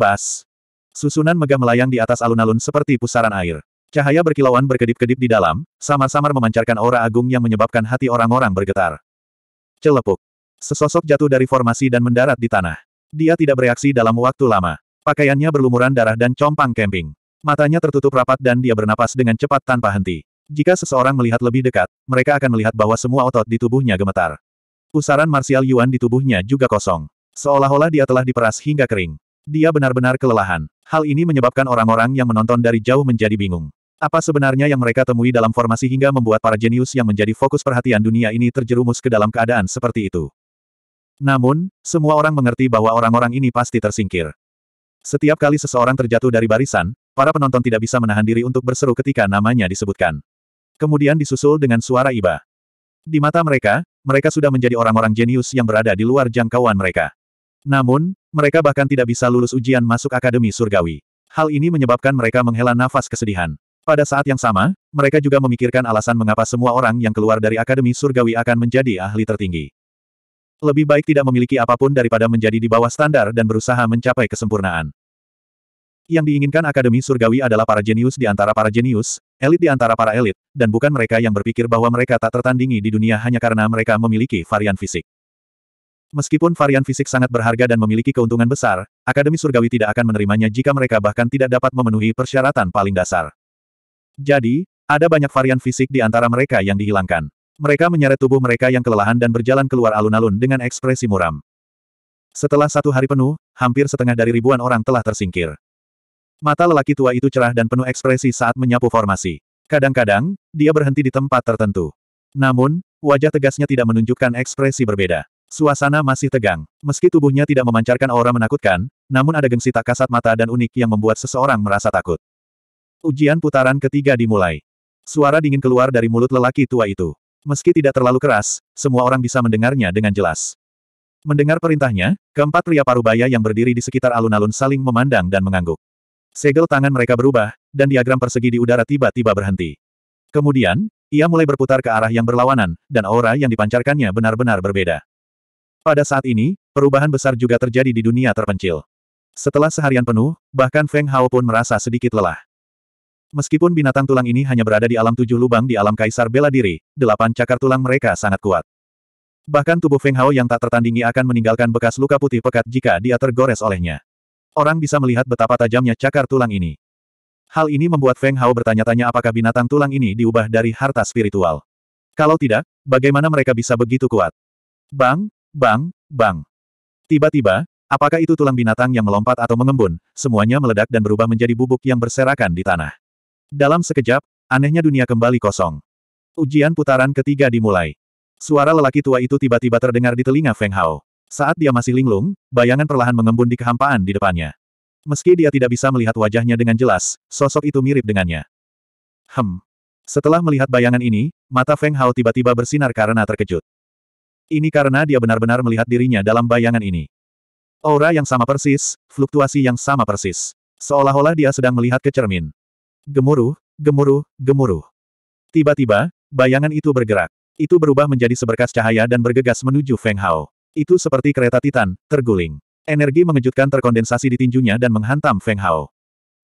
Bas. Susunan megah melayang di atas alun-alun seperti pusaran air. Cahaya berkilauan berkedip-kedip di dalam, samar-samar memancarkan aura agung yang menyebabkan hati orang-orang bergetar. Celepuk. Sesosok jatuh dari formasi dan mendarat di tanah. Dia tidak bereaksi dalam waktu lama. Pakaiannya berlumuran darah dan compang kemping. Matanya tertutup rapat dan dia bernapas dengan cepat tanpa henti. Jika seseorang melihat lebih dekat, mereka akan melihat bahwa semua otot di tubuhnya gemetar. Pusaran martial Yuan di tubuhnya juga kosong. Seolah-olah dia telah diperas hingga kering. Dia benar-benar kelelahan. Hal ini menyebabkan orang-orang yang menonton dari jauh menjadi bingung. Apa sebenarnya yang mereka temui dalam formasi hingga membuat para jenius yang menjadi fokus perhatian dunia ini terjerumus ke dalam keadaan seperti itu. Namun, semua orang mengerti bahwa orang-orang ini pasti tersingkir. Setiap kali seseorang terjatuh dari barisan, para penonton tidak bisa menahan diri untuk berseru ketika namanya disebutkan. Kemudian disusul dengan suara iba. Di mata mereka, mereka sudah menjadi orang-orang jenius yang berada di luar jangkauan mereka. Namun, mereka bahkan tidak bisa lulus ujian masuk Akademi Surgawi. Hal ini menyebabkan mereka menghela nafas kesedihan. Pada saat yang sama, mereka juga memikirkan alasan mengapa semua orang yang keluar dari Akademi Surgawi akan menjadi ahli tertinggi. Lebih baik tidak memiliki apapun daripada menjadi di bawah standar dan berusaha mencapai kesempurnaan. Yang diinginkan Akademi Surgawi adalah para jenius di antara para jenius, elit di antara para elit, dan bukan mereka yang berpikir bahwa mereka tak tertandingi di dunia hanya karena mereka memiliki varian fisik. Meskipun varian fisik sangat berharga dan memiliki keuntungan besar, Akademi Surgawi tidak akan menerimanya jika mereka bahkan tidak dapat memenuhi persyaratan paling dasar. Jadi, ada banyak varian fisik di antara mereka yang dihilangkan. Mereka menyeret tubuh mereka yang kelelahan dan berjalan keluar alun-alun dengan ekspresi muram. Setelah satu hari penuh, hampir setengah dari ribuan orang telah tersingkir. Mata lelaki tua itu cerah dan penuh ekspresi saat menyapu formasi. Kadang-kadang, dia berhenti di tempat tertentu. Namun, wajah tegasnya tidak menunjukkan ekspresi berbeda. Suasana masih tegang. Meski tubuhnya tidak memancarkan aura menakutkan, namun ada gengsi tak kasat mata dan unik yang membuat seseorang merasa takut. Ujian putaran ketiga dimulai. Suara dingin keluar dari mulut lelaki tua itu. Meski tidak terlalu keras, semua orang bisa mendengarnya dengan jelas. Mendengar perintahnya, keempat pria parubaya yang berdiri di sekitar alun-alun saling memandang dan mengangguk. Segel tangan mereka berubah, dan diagram persegi di udara tiba-tiba berhenti. Kemudian, ia mulai berputar ke arah yang berlawanan, dan aura yang dipancarkannya benar-benar berbeda. Pada saat ini, perubahan besar juga terjadi di dunia terpencil. Setelah seharian penuh, bahkan Feng Hao pun merasa sedikit lelah. Meskipun binatang tulang ini hanya berada di alam tujuh lubang di alam kaisar bela diri, delapan cakar tulang mereka sangat kuat. Bahkan tubuh Feng Hao yang tak tertandingi akan meninggalkan bekas luka putih pekat jika dia tergores olehnya. Orang bisa melihat betapa tajamnya cakar tulang ini. Hal ini membuat Feng Hao bertanya-tanya apakah binatang tulang ini diubah dari harta spiritual. Kalau tidak, bagaimana mereka bisa begitu kuat? Bang, Bang, bang. Tiba-tiba, apakah itu tulang binatang yang melompat atau mengembun, semuanya meledak dan berubah menjadi bubuk yang berserakan di tanah. Dalam sekejap, anehnya dunia kembali kosong. Ujian putaran ketiga dimulai. Suara lelaki tua itu tiba-tiba terdengar di telinga Feng Hao. Saat dia masih linglung, bayangan perlahan mengembun di kehampaan di depannya. Meski dia tidak bisa melihat wajahnya dengan jelas, sosok itu mirip dengannya. Hem. Setelah melihat bayangan ini, mata Feng Hao tiba-tiba bersinar karena terkejut. Ini karena dia benar-benar melihat dirinya dalam bayangan ini. Aura yang sama persis, fluktuasi yang sama persis. Seolah-olah dia sedang melihat ke cermin. Gemuruh, gemuruh, gemuruh. Tiba-tiba, bayangan itu bergerak. Itu berubah menjadi seberkas cahaya dan bergegas menuju Feng Hao. Itu seperti kereta Titan, terguling. Energi mengejutkan terkondensasi di tinjunya dan menghantam Feng Hao.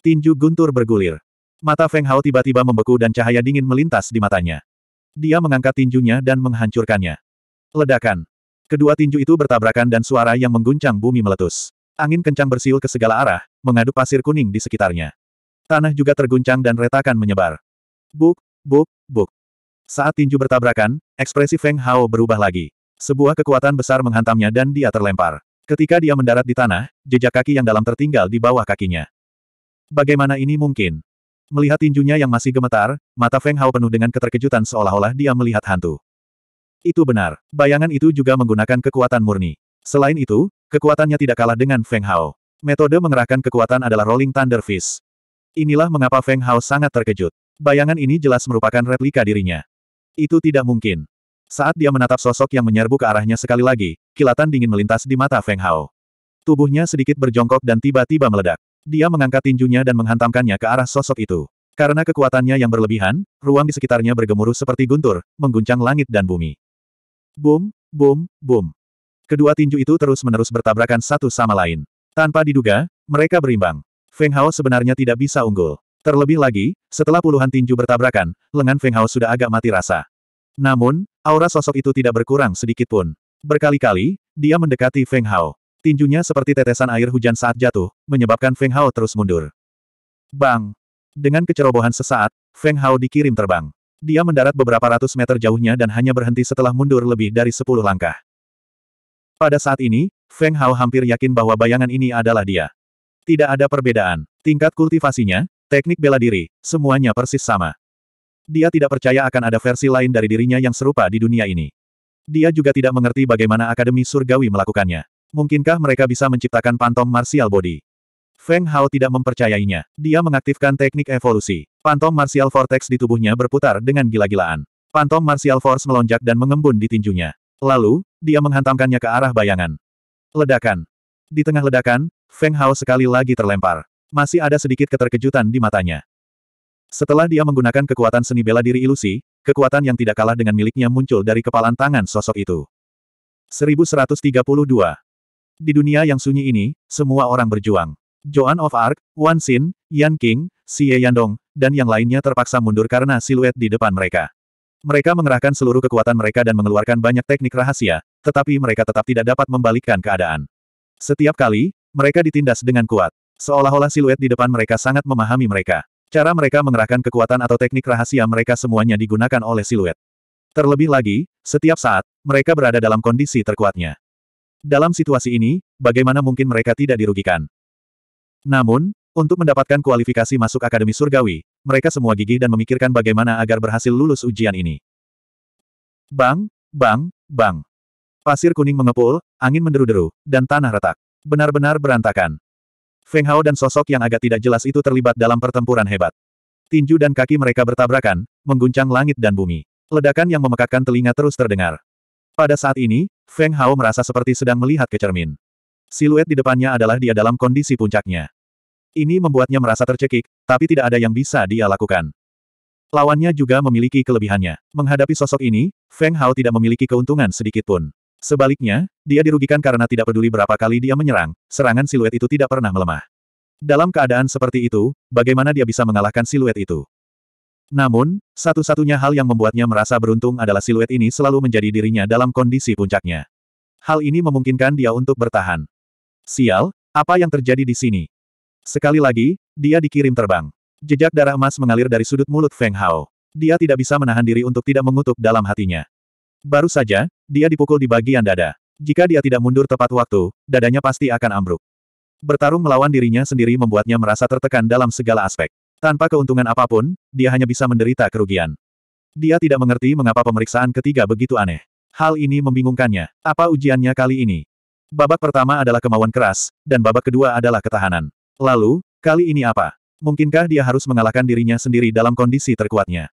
Tinju guntur bergulir. Mata Feng Hao tiba-tiba membeku dan cahaya dingin melintas di matanya. Dia mengangkat tinjunya dan menghancurkannya. Ledakan. Kedua tinju itu bertabrakan dan suara yang mengguncang bumi meletus. Angin kencang bersiul ke segala arah, mengadu pasir kuning di sekitarnya. Tanah juga terguncang dan retakan menyebar. Buk, buk, buk. Saat tinju bertabrakan, ekspresi Feng Hao berubah lagi. Sebuah kekuatan besar menghantamnya dan dia terlempar. Ketika dia mendarat di tanah, jejak kaki yang dalam tertinggal di bawah kakinya. Bagaimana ini mungkin? Melihat tinjunya yang masih gemetar, mata Feng Hao penuh dengan keterkejutan seolah-olah dia melihat hantu. Itu benar. Bayangan itu juga menggunakan kekuatan murni. Selain itu, kekuatannya tidak kalah dengan Feng Hao. Metode mengerahkan kekuatan adalah Rolling Thunder Fist. Inilah mengapa Feng Hao sangat terkejut. Bayangan ini jelas merupakan replika dirinya. Itu tidak mungkin. Saat dia menatap sosok yang menyerbu ke arahnya sekali lagi, kilatan dingin melintas di mata Feng Hao. Tubuhnya sedikit berjongkok dan tiba-tiba meledak. Dia mengangkat tinjunya dan menghantamkannya ke arah sosok itu. Karena kekuatannya yang berlebihan, ruang di sekitarnya bergemuruh seperti guntur, mengguncang langit dan bumi. Boom, boom, boom. Kedua tinju itu terus-menerus bertabrakan satu sama lain. Tanpa diduga, mereka berimbang. Feng Hao sebenarnya tidak bisa unggul. Terlebih lagi, setelah puluhan tinju bertabrakan, lengan Feng Hao sudah agak mati rasa. Namun, aura sosok itu tidak berkurang sedikit pun. Berkali-kali, dia mendekati Feng Hao. Tinjunya seperti tetesan air hujan saat jatuh, menyebabkan Feng Hao terus mundur. Bang! Dengan kecerobohan sesaat, Feng Hao dikirim terbang. Dia mendarat beberapa ratus meter jauhnya dan hanya berhenti setelah mundur lebih dari sepuluh langkah. Pada saat ini, Feng Hao hampir yakin bahwa bayangan ini adalah dia. Tidak ada perbedaan. Tingkat kultivasinya, teknik bela diri, semuanya persis sama. Dia tidak percaya akan ada versi lain dari dirinya yang serupa di dunia ini. Dia juga tidak mengerti bagaimana Akademi Surgawi melakukannya. Mungkinkah mereka bisa menciptakan pantom martial body? Feng Hao tidak mempercayainya. Dia mengaktifkan teknik evolusi. Pantom Martial Vortex di tubuhnya berputar dengan gila-gilaan. Pantom Martial Force melonjak dan mengembun di tinjunya. Lalu, dia menghantamkannya ke arah bayangan. Ledakan. Di tengah ledakan, Feng Hao sekali lagi terlempar. Masih ada sedikit keterkejutan di matanya. Setelah dia menggunakan kekuatan seni bela diri ilusi, kekuatan yang tidak kalah dengan miliknya muncul dari kepalan tangan sosok itu. 1132. Di dunia yang sunyi ini, semua orang berjuang. Joan of Arc, Wan Xin, Yan King, Xie Yandong, dan yang lainnya terpaksa mundur karena siluet di depan mereka. Mereka mengerahkan seluruh kekuatan mereka dan mengeluarkan banyak teknik rahasia, tetapi mereka tetap tidak dapat membalikkan keadaan. Setiap kali, mereka ditindas dengan kuat. Seolah-olah siluet di depan mereka sangat memahami mereka. Cara mereka mengerahkan kekuatan atau teknik rahasia mereka semuanya digunakan oleh siluet. Terlebih lagi, setiap saat, mereka berada dalam kondisi terkuatnya. Dalam situasi ini, bagaimana mungkin mereka tidak dirugikan? Namun, untuk mendapatkan kualifikasi masuk Akademi Surgawi, mereka semua gigih dan memikirkan bagaimana agar berhasil lulus ujian ini. Bang, bang, bang. Pasir kuning mengepul, angin menderu-deru, dan tanah retak. Benar-benar berantakan. Feng Hao dan sosok yang agak tidak jelas itu terlibat dalam pertempuran hebat. Tinju dan kaki mereka bertabrakan, mengguncang langit dan bumi. Ledakan yang memekakkan telinga terus terdengar. Pada saat ini, Feng Hao merasa seperti sedang melihat ke cermin. Siluet di depannya adalah dia dalam kondisi puncaknya. Ini membuatnya merasa tercekik, tapi tidak ada yang bisa dia lakukan. Lawannya juga memiliki kelebihannya. Menghadapi sosok ini, Feng Hao tidak memiliki keuntungan sedikit pun. Sebaliknya, dia dirugikan karena tidak peduli berapa kali dia menyerang, serangan siluet itu tidak pernah melemah. Dalam keadaan seperti itu, bagaimana dia bisa mengalahkan siluet itu? Namun, satu-satunya hal yang membuatnya merasa beruntung adalah siluet ini selalu menjadi dirinya dalam kondisi puncaknya. Hal ini memungkinkan dia untuk bertahan. Sial, apa yang terjadi di sini? Sekali lagi, dia dikirim terbang. Jejak darah emas mengalir dari sudut mulut Feng Hao. Dia tidak bisa menahan diri untuk tidak mengutuk dalam hatinya. Baru saja, dia dipukul di bagian dada. Jika dia tidak mundur tepat waktu, dadanya pasti akan ambruk. Bertarung melawan dirinya sendiri membuatnya merasa tertekan dalam segala aspek. Tanpa keuntungan apapun, dia hanya bisa menderita kerugian. Dia tidak mengerti mengapa pemeriksaan ketiga begitu aneh. Hal ini membingungkannya. Apa ujiannya kali ini? Babak pertama adalah kemauan keras, dan babak kedua adalah ketahanan. Lalu, kali ini apa? Mungkinkah dia harus mengalahkan dirinya sendiri dalam kondisi terkuatnya?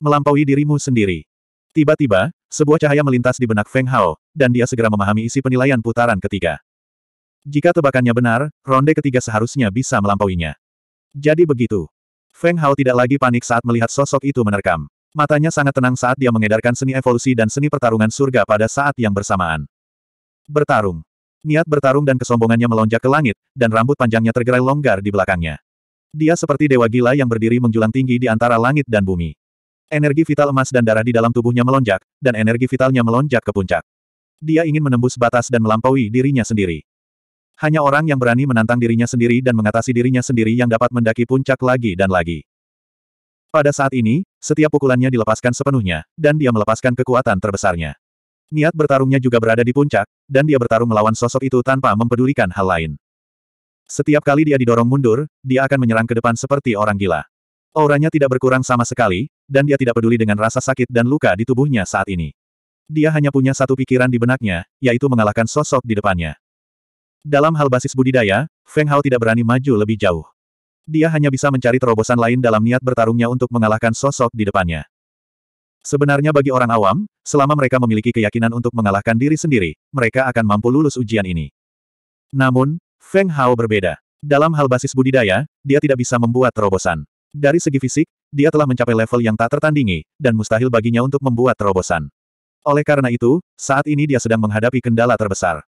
Melampaui dirimu sendiri. Tiba-tiba, sebuah cahaya melintas di benak Feng Hao, dan dia segera memahami isi penilaian putaran ketiga. Jika tebakannya benar, ronde ketiga seharusnya bisa melampauinya. Jadi begitu. Feng Hao tidak lagi panik saat melihat sosok itu menerkam. Matanya sangat tenang saat dia mengedarkan seni evolusi dan seni pertarungan surga pada saat yang bersamaan. Bertarung. Niat bertarung dan kesombongannya melonjak ke langit, dan rambut panjangnya tergerai longgar di belakangnya. Dia seperti dewa gila yang berdiri menjulang tinggi di antara langit dan bumi. Energi vital emas dan darah di dalam tubuhnya melonjak, dan energi vitalnya melonjak ke puncak. Dia ingin menembus batas dan melampaui dirinya sendiri. Hanya orang yang berani menantang dirinya sendiri dan mengatasi dirinya sendiri yang dapat mendaki puncak lagi dan lagi. Pada saat ini, setiap pukulannya dilepaskan sepenuhnya, dan dia melepaskan kekuatan terbesarnya. Niat bertarungnya juga berada di puncak, dan dia bertarung melawan sosok itu tanpa mempedulikan hal lain. Setiap kali dia didorong mundur, dia akan menyerang ke depan seperti orang gila. Auranya tidak berkurang sama sekali, dan dia tidak peduli dengan rasa sakit dan luka di tubuhnya saat ini. Dia hanya punya satu pikiran di benaknya, yaitu mengalahkan sosok di depannya. Dalam hal basis budidaya, Feng Hao tidak berani maju lebih jauh. Dia hanya bisa mencari terobosan lain dalam niat bertarungnya untuk mengalahkan sosok di depannya. Sebenarnya bagi orang awam, selama mereka memiliki keyakinan untuk mengalahkan diri sendiri, mereka akan mampu lulus ujian ini. Namun, Feng Hao berbeda. Dalam hal basis budidaya, dia tidak bisa membuat terobosan. Dari segi fisik, dia telah mencapai level yang tak tertandingi, dan mustahil baginya untuk membuat terobosan. Oleh karena itu, saat ini dia sedang menghadapi kendala terbesar.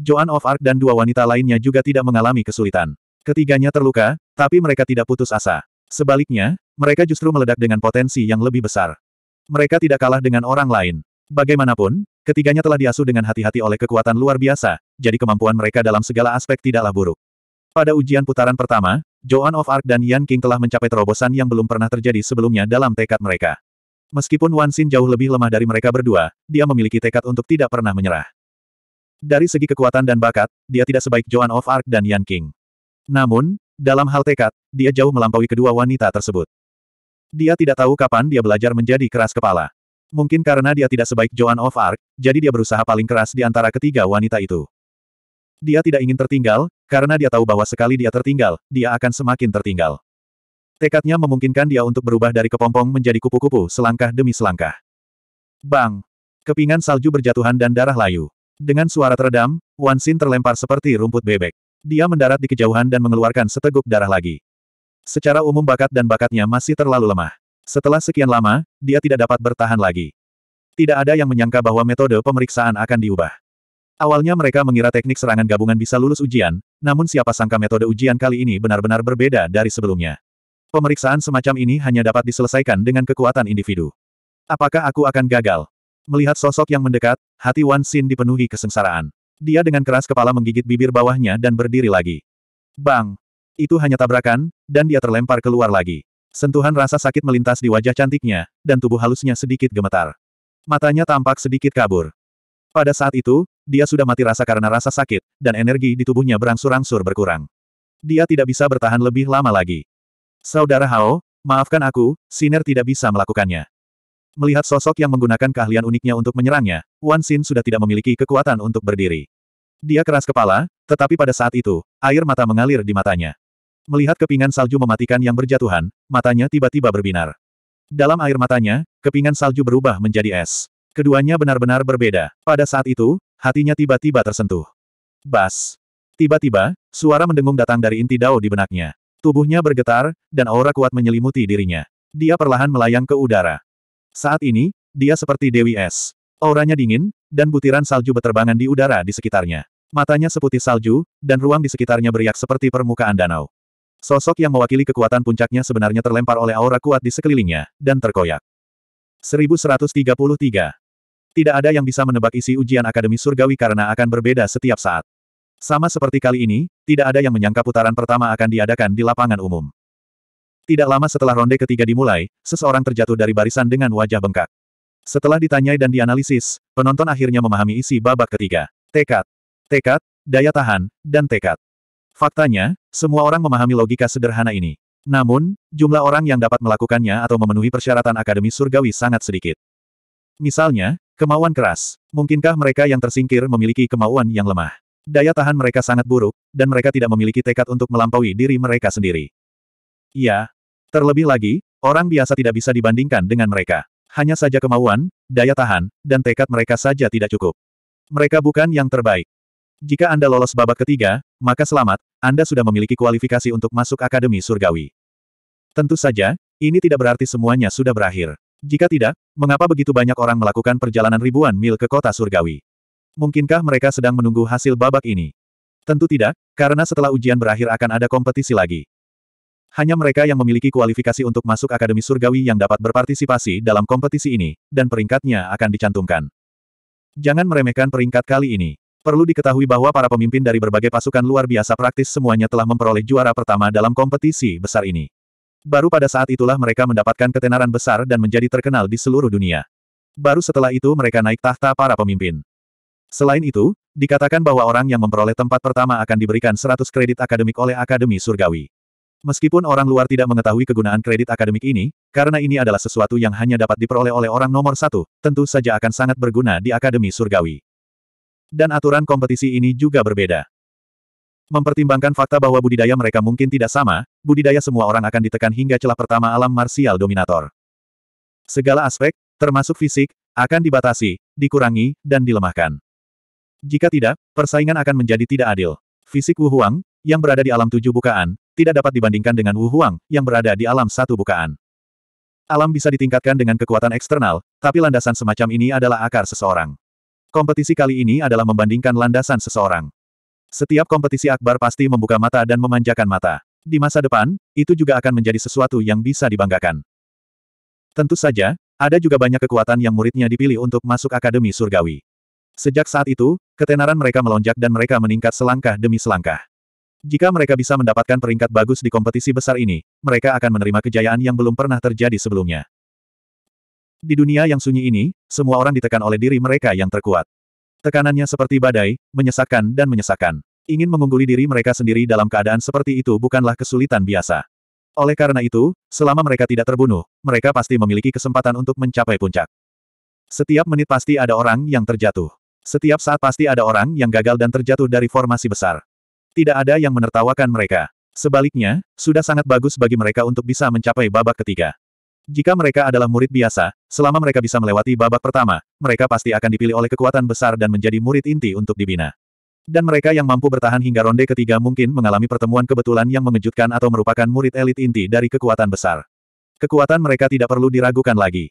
Joan of Arc dan dua wanita lainnya juga tidak mengalami kesulitan. Ketiganya terluka, tapi mereka tidak putus asa. Sebaliknya, mereka justru meledak dengan potensi yang lebih besar. Mereka tidak kalah dengan orang lain. Bagaimanapun, ketiganya telah diasuh dengan hati-hati oleh kekuatan luar biasa, jadi kemampuan mereka dalam segala aspek tidaklah buruk. Pada ujian putaran pertama, Joan of Arc dan Yan King telah mencapai terobosan yang belum pernah terjadi sebelumnya dalam tekad mereka. Meskipun Wan Xin jauh lebih lemah dari mereka berdua, dia memiliki tekad untuk tidak pernah menyerah. Dari segi kekuatan dan bakat, dia tidak sebaik Joan of Arc dan Yan King. Namun, dalam hal tekad, dia jauh melampaui kedua wanita tersebut. Dia tidak tahu kapan dia belajar menjadi keras kepala. Mungkin karena dia tidak sebaik Joan of Arc, jadi dia berusaha paling keras di antara ketiga wanita itu. Dia tidak ingin tertinggal, karena dia tahu bahwa sekali dia tertinggal, dia akan semakin tertinggal. Tekadnya memungkinkan dia untuk berubah dari kepompong menjadi kupu-kupu selangkah demi selangkah. Bang! Kepingan salju berjatuhan dan darah layu. Dengan suara teredam, Wan Xin terlempar seperti rumput bebek. Dia mendarat di kejauhan dan mengeluarkan seteguk darah lagi. Secara umum bakat dan bakatnya masih terlalu lemah. Setelah sekian lama, dia tidak dapat bertahan lagi. Tidak ada yang menyangka bahwa metode pemeriksaan akan diubah. Awalnya mereka mengira teknik serangan gabungan bisa lulus ujian, namun siapa sangka metode ujian kali ini benar-benar berbeda dari sebelumnya. Pemeriksaan semacam ini hanya dapat diselesaikan dengan kekuatan individu. Apakah aku akan gagal? Melihat sosok yang mendekat, hati Wan Xin dipenuhi kesengsaraan. Dia dengan keras kepala menggigit bibir bawahnya dan berdiri lagi. Bang! Itu hanya tabrakan, dan dia terlempar keluar lagi. Sentuhan rasa sakit melintas di wajah cantiknya, dan tubuh halusnya sedikit gemetar. Matanya tampak sedikit kabur. Pada saat itu, dia sudah mati rasa karena rasa sakit, dan energi di tubuhnya berangsur-angsur berkurang. Dia tidak bisa bertahan lebih lama lagi. Saudara Hao, maafkan aku, Siner tidak bisa melakukannya. Melihat sosok yang menggunakan keahlian uniknya untuk menyerangnya, Wan Xin sudah tidak memiliki kekuatan untuk berdiri. Dia keras kepala, tetapi pada saat itu, air mata mengalir di matanya. Melihat kepingan salju mematikan yang berjatuhan, matanya tiba-tiba berbinar. Dalam air matanya, kepingan salju berubah menjadi es. Keduanya benar-benar berbeda. Pada saat itu, hatinya tiba-tiba tersentuh. Bas. Tiba-tiba, suara mendengung datang dari inti dao di benaknya. Tubuhnya bergetar, dan aura kuat menyelimuti dirinya. Dia perlahan melayang ke udara. Saat ini, dia seperti Dewi Es. Auranya dingin, dan butiran salju beterbangan di udara di sekitarnya. Matanya seputih salju, dan ruang di sekitarnya beriak seperti permukaan danau. Sosok yang mewakili kekuatan puncaknya sebenarnya terlempar oleh aura kuat di sekelilingnya, dan terkoyak. 1133 Tidak ada yang bisa menebak isi ujian Akademi Surgawi karena akan berbeda setiap saat. Sama seperti kali ini, tidak ada yang menyangka putaran pertama akan diadakan di lapangan umum. Tidak lama setelah ronde ketiga dimulai, seseorang terjatuh dari barisan dengan wajah bengkak. Setelah ditanyai dan dianalisis, penonton akhirnya memahami isi babak ketiga. Tekad, tekad, daya tahan, dan tekad. Faktanya, semua orang memahami logika sederhana ini. Namun, jumlah orang yang dapat melakukannya atau memenuhi persyaratan Akademi Surgawi sangat sedikit. Misalnya, kemauan keras. Mungkinkah mereka yang tersingkir memiliki kemauan yang lemah? Daya tahan mereka sangat buruk, dan mereka tidak memiliki tekad untuk melampaui diri mereka sendiri. Ya. Terlebih lagi, orang biasa tidak bisa dibandingkan dengan mereka. Hanya saja kemauan, daya tahan, dan tekad mereka saja tidak cukup. Mereka bukan yang terbaik. Jika Anda lolos babak ketiga, maka selamat, Anda sudah memiliki kualifikasi untuk masuk Akademi Surgawi. Tentu saja, ini tidak berarti semuanya sudah berakhir. Jika tidak, mengapa begitu banyak orang melakukan perjalanan ribuan mil ke kota Surgawi? Mungkinkah mereka sedang menunggu hasil babak ini? Tentu tidak, karena setelah ujian berakhir akan ada kompetisi lagi. Hanya mereka yang memiliki kualifikasi untuk masuk Akademi Surgawi yang dapat berpartisipasi dalam kompetisi ini, dan peringkatnya akan dicantumkan. Jangan meremehkan peringkat kali ini. Perlu diketahui bahwa para pemimpin dari berbagai pasukan luar biasa praktis semuanya telah memperoleh juara pertama dalam kompetisi besar ini. Baru pada saat itulah mereka mendapatkan ketenaran besar dan menjadi terkenal di seluruh dunia. Baru setelah itu mereka naik tahta para pemimpin. Selain itu, dikatakan bahwa orang yang memperoleh tempat pertama akan diberikan 100 kredit akademik oleh Akademi Surgawi. Meskipun orang luar tidak mengetahui kegunaan kredit akademik ini, karena ini adalah sesuatu yang hanya dapat diperoleh oleh orang nomor satu, tentu saja akan sangat berguna di Akademi Surgawi dan aturan kompetisi ini juga berbeda. Mempertimbangkan fakta bahwa budidaya mereka mungkin tidak sama, budidaya semua orang akan ditekan hingga celah pertama alam marsial dominator. Segala aspek, termasuk fisik, akan dibatasi, dikurangi, dan dilemahkan. Jika tidak, persaingan akan menjadi tidak adil. Fisik Wu Huang, yang berada di alam tujuh bukaan, tidak dapat dibandingkan dengan Wu Huang, yang berada di alam satu bukaan. Alam bisa ditingkatkan dengan kekuatan eksternal, tapi landasan semacam ini adalah akar seseorang. Kompetisi kali ini adalah membandingkan landasan seseorang. Setiap kompetisi akbar pasti membuka mata dan memanjakan mata. Di masa depan, itu juga akan menjadi sesuatu yang bisa dibanggakan. Tentu saja, ada juga banyak kekuatan yang muridnya dipilih untuk masuk Akademi Surgawi. Sejak saat itu, ketenaran mereka melonjak dan mereka meningkat selangkah demi selangkah. Jika mereka bisa mendapatkan peringkat bagus di kompetisi besar ini, mereka akan menerima kejayaan yang belum pernah terjadi sebelumnya. Di dunia yang sunyi ini, semua orang ditekan oleh diri mereka yang terkuat. Tekanannya seperti badai, menyesakkan dan menyesakkan. Ingin mengungguli diri mereka sendiri dalam keadaan seperti itu bukanlah kesulitan biasa. Oleh karena itu, selama mereka tidak terbunuh, mereka pasti memiliki kesempatan untuk mencapai puncak. Setiap menit pasti ada orang yang terjatuh. Setiap saat pasti ada orang yang gagal dan terjatuh dari formasi besar. Tidak ada yang menertawakan mereka. Sebaliknya, sudah sangat bagus bagi mereka untuk bisa mencapai babak ketiga. Jika mereka adalah murid biasa, selama mereka bisa melewati babak pertama, mereka pasti akan dipilih oleh kekuatan besar dan menjadi murid inti untuk dibina. Dan mereka yang mampu bertahan hingga ronde ketiga mungkin mengalami pertemuan kebetulan yang mengejutkan atau merupakan murid elit inti dari kekuatan besar. Kekuatan mereka tidak perlu diragukan lagi.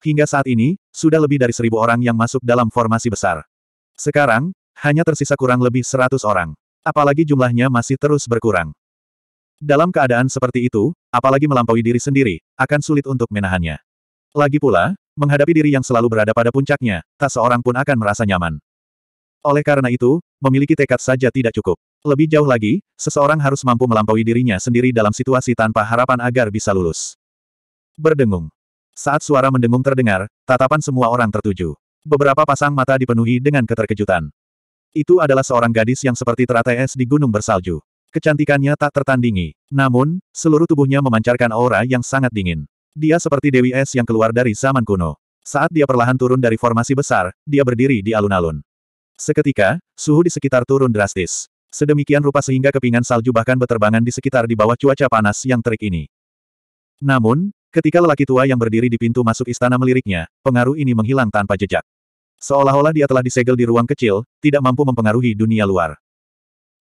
Hingga saat ini, sudah lebih dari seribu orang yang masuk dalam formasi besar. Sekarang, hanya tersisa kurang lebih seratus orang. Apalagi jumlahnya masih terus berkurang. Dalam keadaan seperti itu, apalagi melampaui diri sendiri, akan sulit untuk menahannya. Lagi pula, menghadapi diri yang selalu berada pada puncaknya, tak seorang pun akan merasa nyaman. Oleh karena itu, memiliki tekad saja tidak cukup. Lebih jauh lagi, seseorang harus mampu melampaui dirinya sendiri dalam situasi tanpa harapan agar bisa lulus. Berdengung. Saat suara mendengung terdengar, tatapan semua orang tertuju. Beberapa pasang mata dipenuhi dengan keterkejutan. Itu adalah seorang gadis yang seperti teratai es di gunung bersalju. Kecantikannya tak tertandingi. Namun, seluruh tubuhnya memancarkan aura yang sangat dingin. Dia seperti Dewi Es yang keluar dari zaman kuno. Saat dia perlahan turun dari formasi besar, dia berdiri di alun-alun. Seketika, suhu di sekitar turun drastis. Sedemikian rupa sehingga kepingan salju bahkan beterbangan di sekitar di bawah cuaca panas yang terik ini. Namun, ketika lelaki tua yang berdiri di pintu masuk istana meliriknya, pengaruh ini menghilang tanpa jejak. Seolah-olah dia telah disegel di ruang kecil, tidak mampu mempengaruhi dunia luar.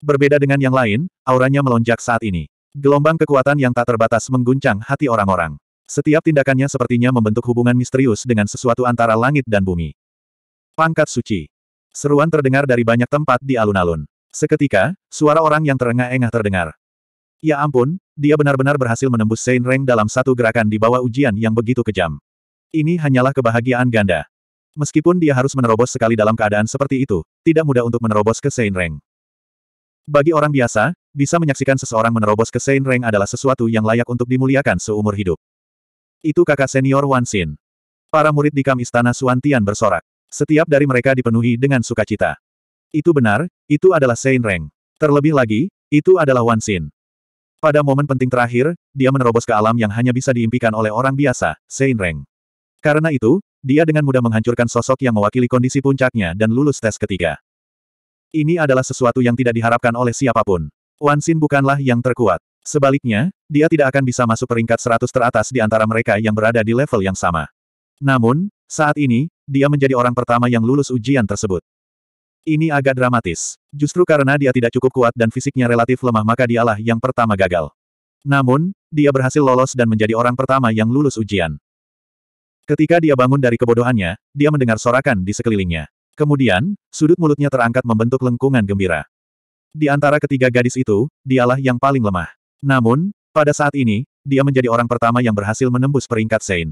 Berbeda dengan yang lain, auranya melonjak saat ini. Gelombang kekuatan yang tak terbatas mengguncang hati orang-orang. Setiap tindakannya sepertinya membentuk hubungan misterius dengan sesuatu antara langit dan bumi. Pangkat suci. Seruan terdengar dari banyak tempat di alun-alun. Seketika, suara orang yang terengah-engah terdengar. Ya ampun, dia benar-benar berhasil menembus Sein Reng dalam satu gerakan di bawah ujian yang begitu kejam. Ini hanyalah kebahagiaan ganda. Meskipun dia harus menerobos sekali dalam keadaan seperti itu, tidak mudah untuk menerobos ke Sein Reng. Bagi orang biasa, bisa menyaksikan seseorang menerobos ke Saint Reng adalah sesuatu yang layak untuk dimuliakan seumur hidup. Itu kakak senior Wan Xin. Para murid di Kam Istana Suantian bersorak. Setiap dari mereka dipenuhi dengan sukacita. Itu benar, itu adalah Saint Reng. Terlebih lagi, itu adalah Wan Xin. Pada momen penting terakhir, dia menerobos ke alam yang hanya bisa diimpikan oleh orang biasa, Saint Reng. Karena itu, dia dengan mudah menghancurkan sosok yang mewakili kondisi puncaknya dan lulus tes ketiga. Ini adalah sesuatu yang tidak diharapkan oleh siapapun. Wan Xin bukanlah yang terkuat. Sebaliknya, dia tidak akan bisa masuk peringkat 100 teratas di antara mereka yang berada di level yang sama. Namun, saat ini, dia menjadi orang pertama yang lulus ujian tersebut. Ini agak dramatis. Justru karena dia tidak cukup kuat dan fisiknya relatif lemah maka dialah yang pertama gagal. Namun, dia berhasil lolos dan menjadi orang pertama yang lulus ujian. Ketika dia bangun dari kebodohannya, dia mendengar sorakan di sekelilingnya. Kemudian, sudut mulutnya terangkat membentuk lengkungan gembira. Di antara ketiga gadis itu, dialah yang paling lemah. Namun, pada saat ini, dia menjadi orang pertama yang berhasil menembus peringkat Sein.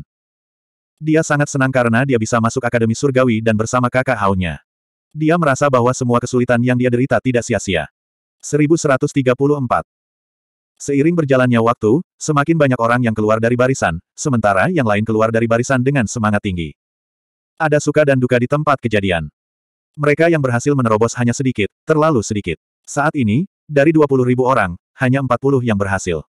Dia sangat senang karena dia bisa masuk Akademi Surgawi dan bersama kakak haunya. Dia merasa bahwa semua kesulitan yang dia derita tidak sia-sia. 1134 Seiring berjalannya waktu, semakin banyak orang yang keluar dari barisan, sementara yang lain keluar dari barisan dengan semangat tinggi. Ada suka dan duka di tempat kejadian. Mereka yang berhasil menerobos hanya sedikit, terlalu sedikit. Saat ini, dari ribu orang, hanya 40 yang berhasil.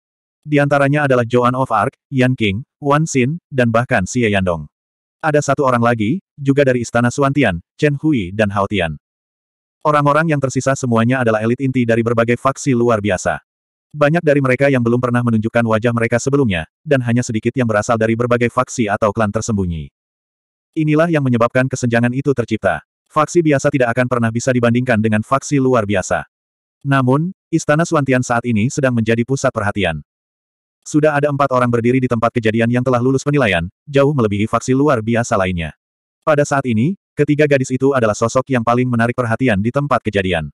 Di antaranya adalah Joan of Arc, Yan King, Wan Xin, dan bahkan Xie Yandong. Ada satu orang lagi, juga dari Istana Suantian, Chen Hui dan Hao Tian. Orang-orang yang tersisa semuanya adalah elit inti dari berbagai faksi luar biasa. Banyak dari mereka yang belum pernah menunjukkan wajah mereka sebelumnya, dan hanya sedikit yang berasal dari berbagai faksi atau klan tersembunyi. Inilah yang menyebabkan kesenjangan itu tercipta. Faksi biasa tidak akan pernah bisa dibandingkan dengan faksi luar biasa. Namun, Istana Suantian saat ini sedang menjadi pusat perhatian. Sudah ada empat orang berdiri di tempat kejadian yang telah lulus penilaian, jauh melebihi faksi luar biasa lainnya. Pada saat ini, ketiga gadis itu adalah sosok yang paling menarik perhatian di tempat kejadian.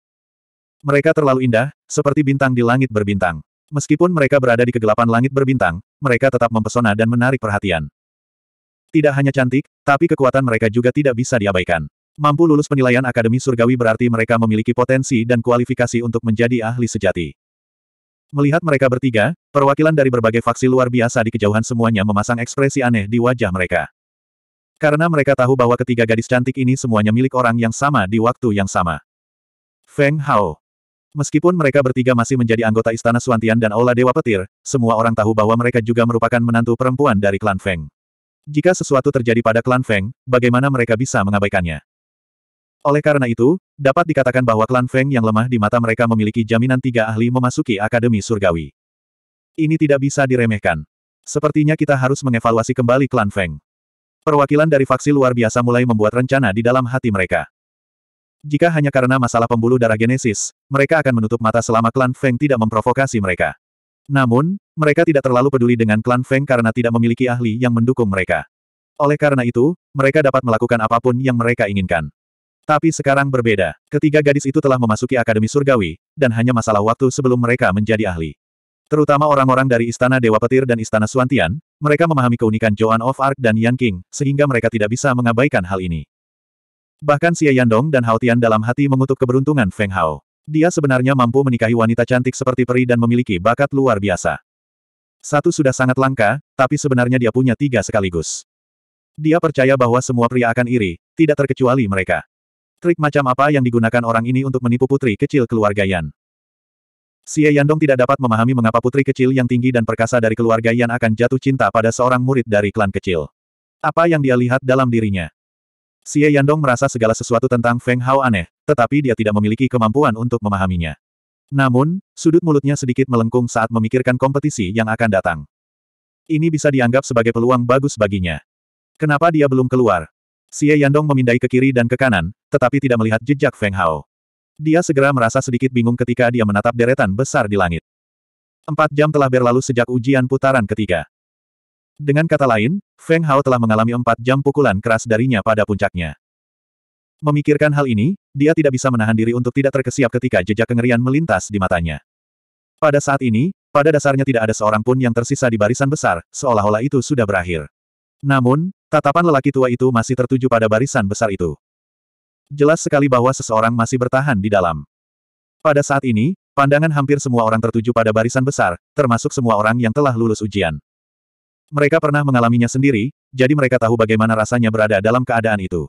Mereka terlalu indah, seperti bintang di langit berbintang. Meskipun mereka berada di kegelapan langit berbintang, mereka tetap mempesona dan menarik perhatian. Tidak hanya cantik, tapi kekuatan mereka juga tidak bisa diabaikan. Mampu lulus penilaian Akademi Surgawi berarti mereka memiliki potensi dan kualifikasi untuk menjadi ahli sejati. Melihat mereka bertiga, perwakilan dari berbagai faksi luar biasa di kejauhan semuanya memasang ekspresi aneh di wajah mereka. Karena mereka tahu bahwa ketiga gadis cantik ini semuanya milik orang yang sama di waktu yang sama. Feng Hao. Meskipun mereka bertiga masih menjadi anggota Istana Suantian dan Aula Dewa Petir, semua orang tahu bahwa mereka juga merupakan menantu perempuan dari klan Feng. Jika sesuatu terjadi pada klan Feng, bagaimana mereka bisa mengabaikannya? Oleh karena itu, dapat dikatakan bahwa klan Feng yang lemah di mata mereka memiliki jaminan tiga ahli memasuki Akademi Surgawi. Ini tidak bisa diremehkan. Sepertinya kita harus mengevaluasi kembali klan Feng. Perwakilan dari faksi luar biasa mulai membuat rencana di dalam hati mereka. Jika hanya karena masalah pembuluh darah genesis, mereka akan menutup mata selama klan Feng tidak memprovokasi mereka. Namun, mereka tidak terlalu peduli dengan klan Feng karena tidak memiliki ahli yang mendukung mereka. Oleh karena itu, mereka dapat melakukan apapun yang mereka inginkan. Tapi sekarang berbeda, ketiga gadis itu telah memasuki Akademi Surgawi, dan hanya masalah waktu sebelum mereka menjadi ahli. Terutama orang-orang dari Istana Dewa Petir dan Istana Suantian, mereka memahami keunikan Joan of Arc dan Yan King, sehingga mereka tidak bisa mengabaikan hal ini. Bahkan Xie Yandong dan Hao Tian dalam hati mengutuk keberuntungan Feng Hao. Dia sebenarnya mampu menikahi wanita cantik seperti peri dan memiliki bakat luar biasa. Satu sudah sangat langka, tapi sebenarnya dia punya tiga sekaligus. Dia percaya bahwa semua pria akan iri, tidak terkecuali mereka. Trik macam apa yang digunakan orang ini untuk menipu putri kecil keluarga Yan? Xie Yandong tidak dapat memahami mengapa putri kecil yang tinggi dan perkasa dari keluarga Yan akan jatuh cinta pada seorang murid dari klan kecil. Apa yang dia lihat dalam dirinya? Xie Yandong merasa segala sesuatu tentang Feng Hao aneh, tetapi dia tidak memiliki kemampuan untuk memahaminya. Namun, sudut mulutnya sedikit melengkung saat memikirkan kompetisi yang akan datang. Ini bisa dianggap sebagai peluang bagus baginya. Kenapa dia belum keluar? Xie Yandong memindai ke kiri dan ke kanan, tetapi tidak melihat jejak Feng Hao. Dia segera merasa sedikit bingung ketika dia menatap deretan besar di langit. Empat jam telah berlalu sejak ujian putaran ketiga. Dengan kata lain, Feng Hao telah mengalami empat jam pukulan keras darinya pada puncaknya. Memikirkan hal ini, dia tidak bisa menahan diri untuk tidak terkesiap ketika jejak kengerian melintas di matanya. Pada saat ini, pada dasarnya tidak ada seorang pun yang tersisa di barisan besar, seolah-olah itu sudah berakhir. Namun, tatapan lelaki tua itu masih tertuju pada barisan besar itu. Jelas sekali bahwa seseorang masih bertahan di dalam. Pada saat ini, pandangan hampir semua orang tertuju pada barisan besar, termasuk semua orang yang telah lulus ujian. Mereka pernah mengalaminya sendiri, jadi mereka tahu bagaimana rasanya berada dalam keadaan itu.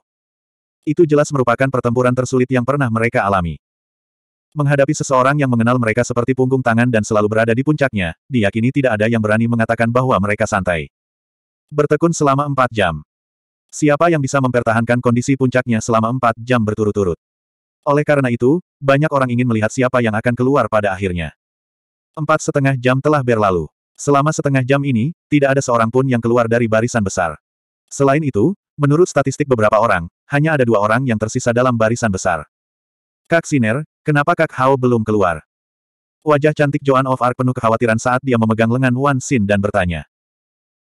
Itu jelas merupakan pertempuran tersulit yang pernah mereka alami. Menghadapi seseorang yang mengenal mereka seperti punggung tangan dan selalu berada di puncaknya, diyakini tidak ada yang berani mengatakan bahwa mereka santai. Bertekun selama empat jam. Siapa yang bisa mempertahankan kondisi puncaknya selama empat jam berturut-turut? Oleh karena itu, banyak orang ingin melihat siapa yang akan keluar pada akhirnya. Empat setengah jam telah berlalu. Selama setengah jam ini, tidak ada seorang pun yang keluar dari barisan besar. Selain itu, Menurut statistik beberapa orang, hanya ada dua orang yang tersisa dalam barisan besar. Kak Siner, kenapa Kak Hao belum keluar? Wajah cantik Joan of Arc penuh kekhawatiran saat dia memegang lengan Wan Xin dan bertanya.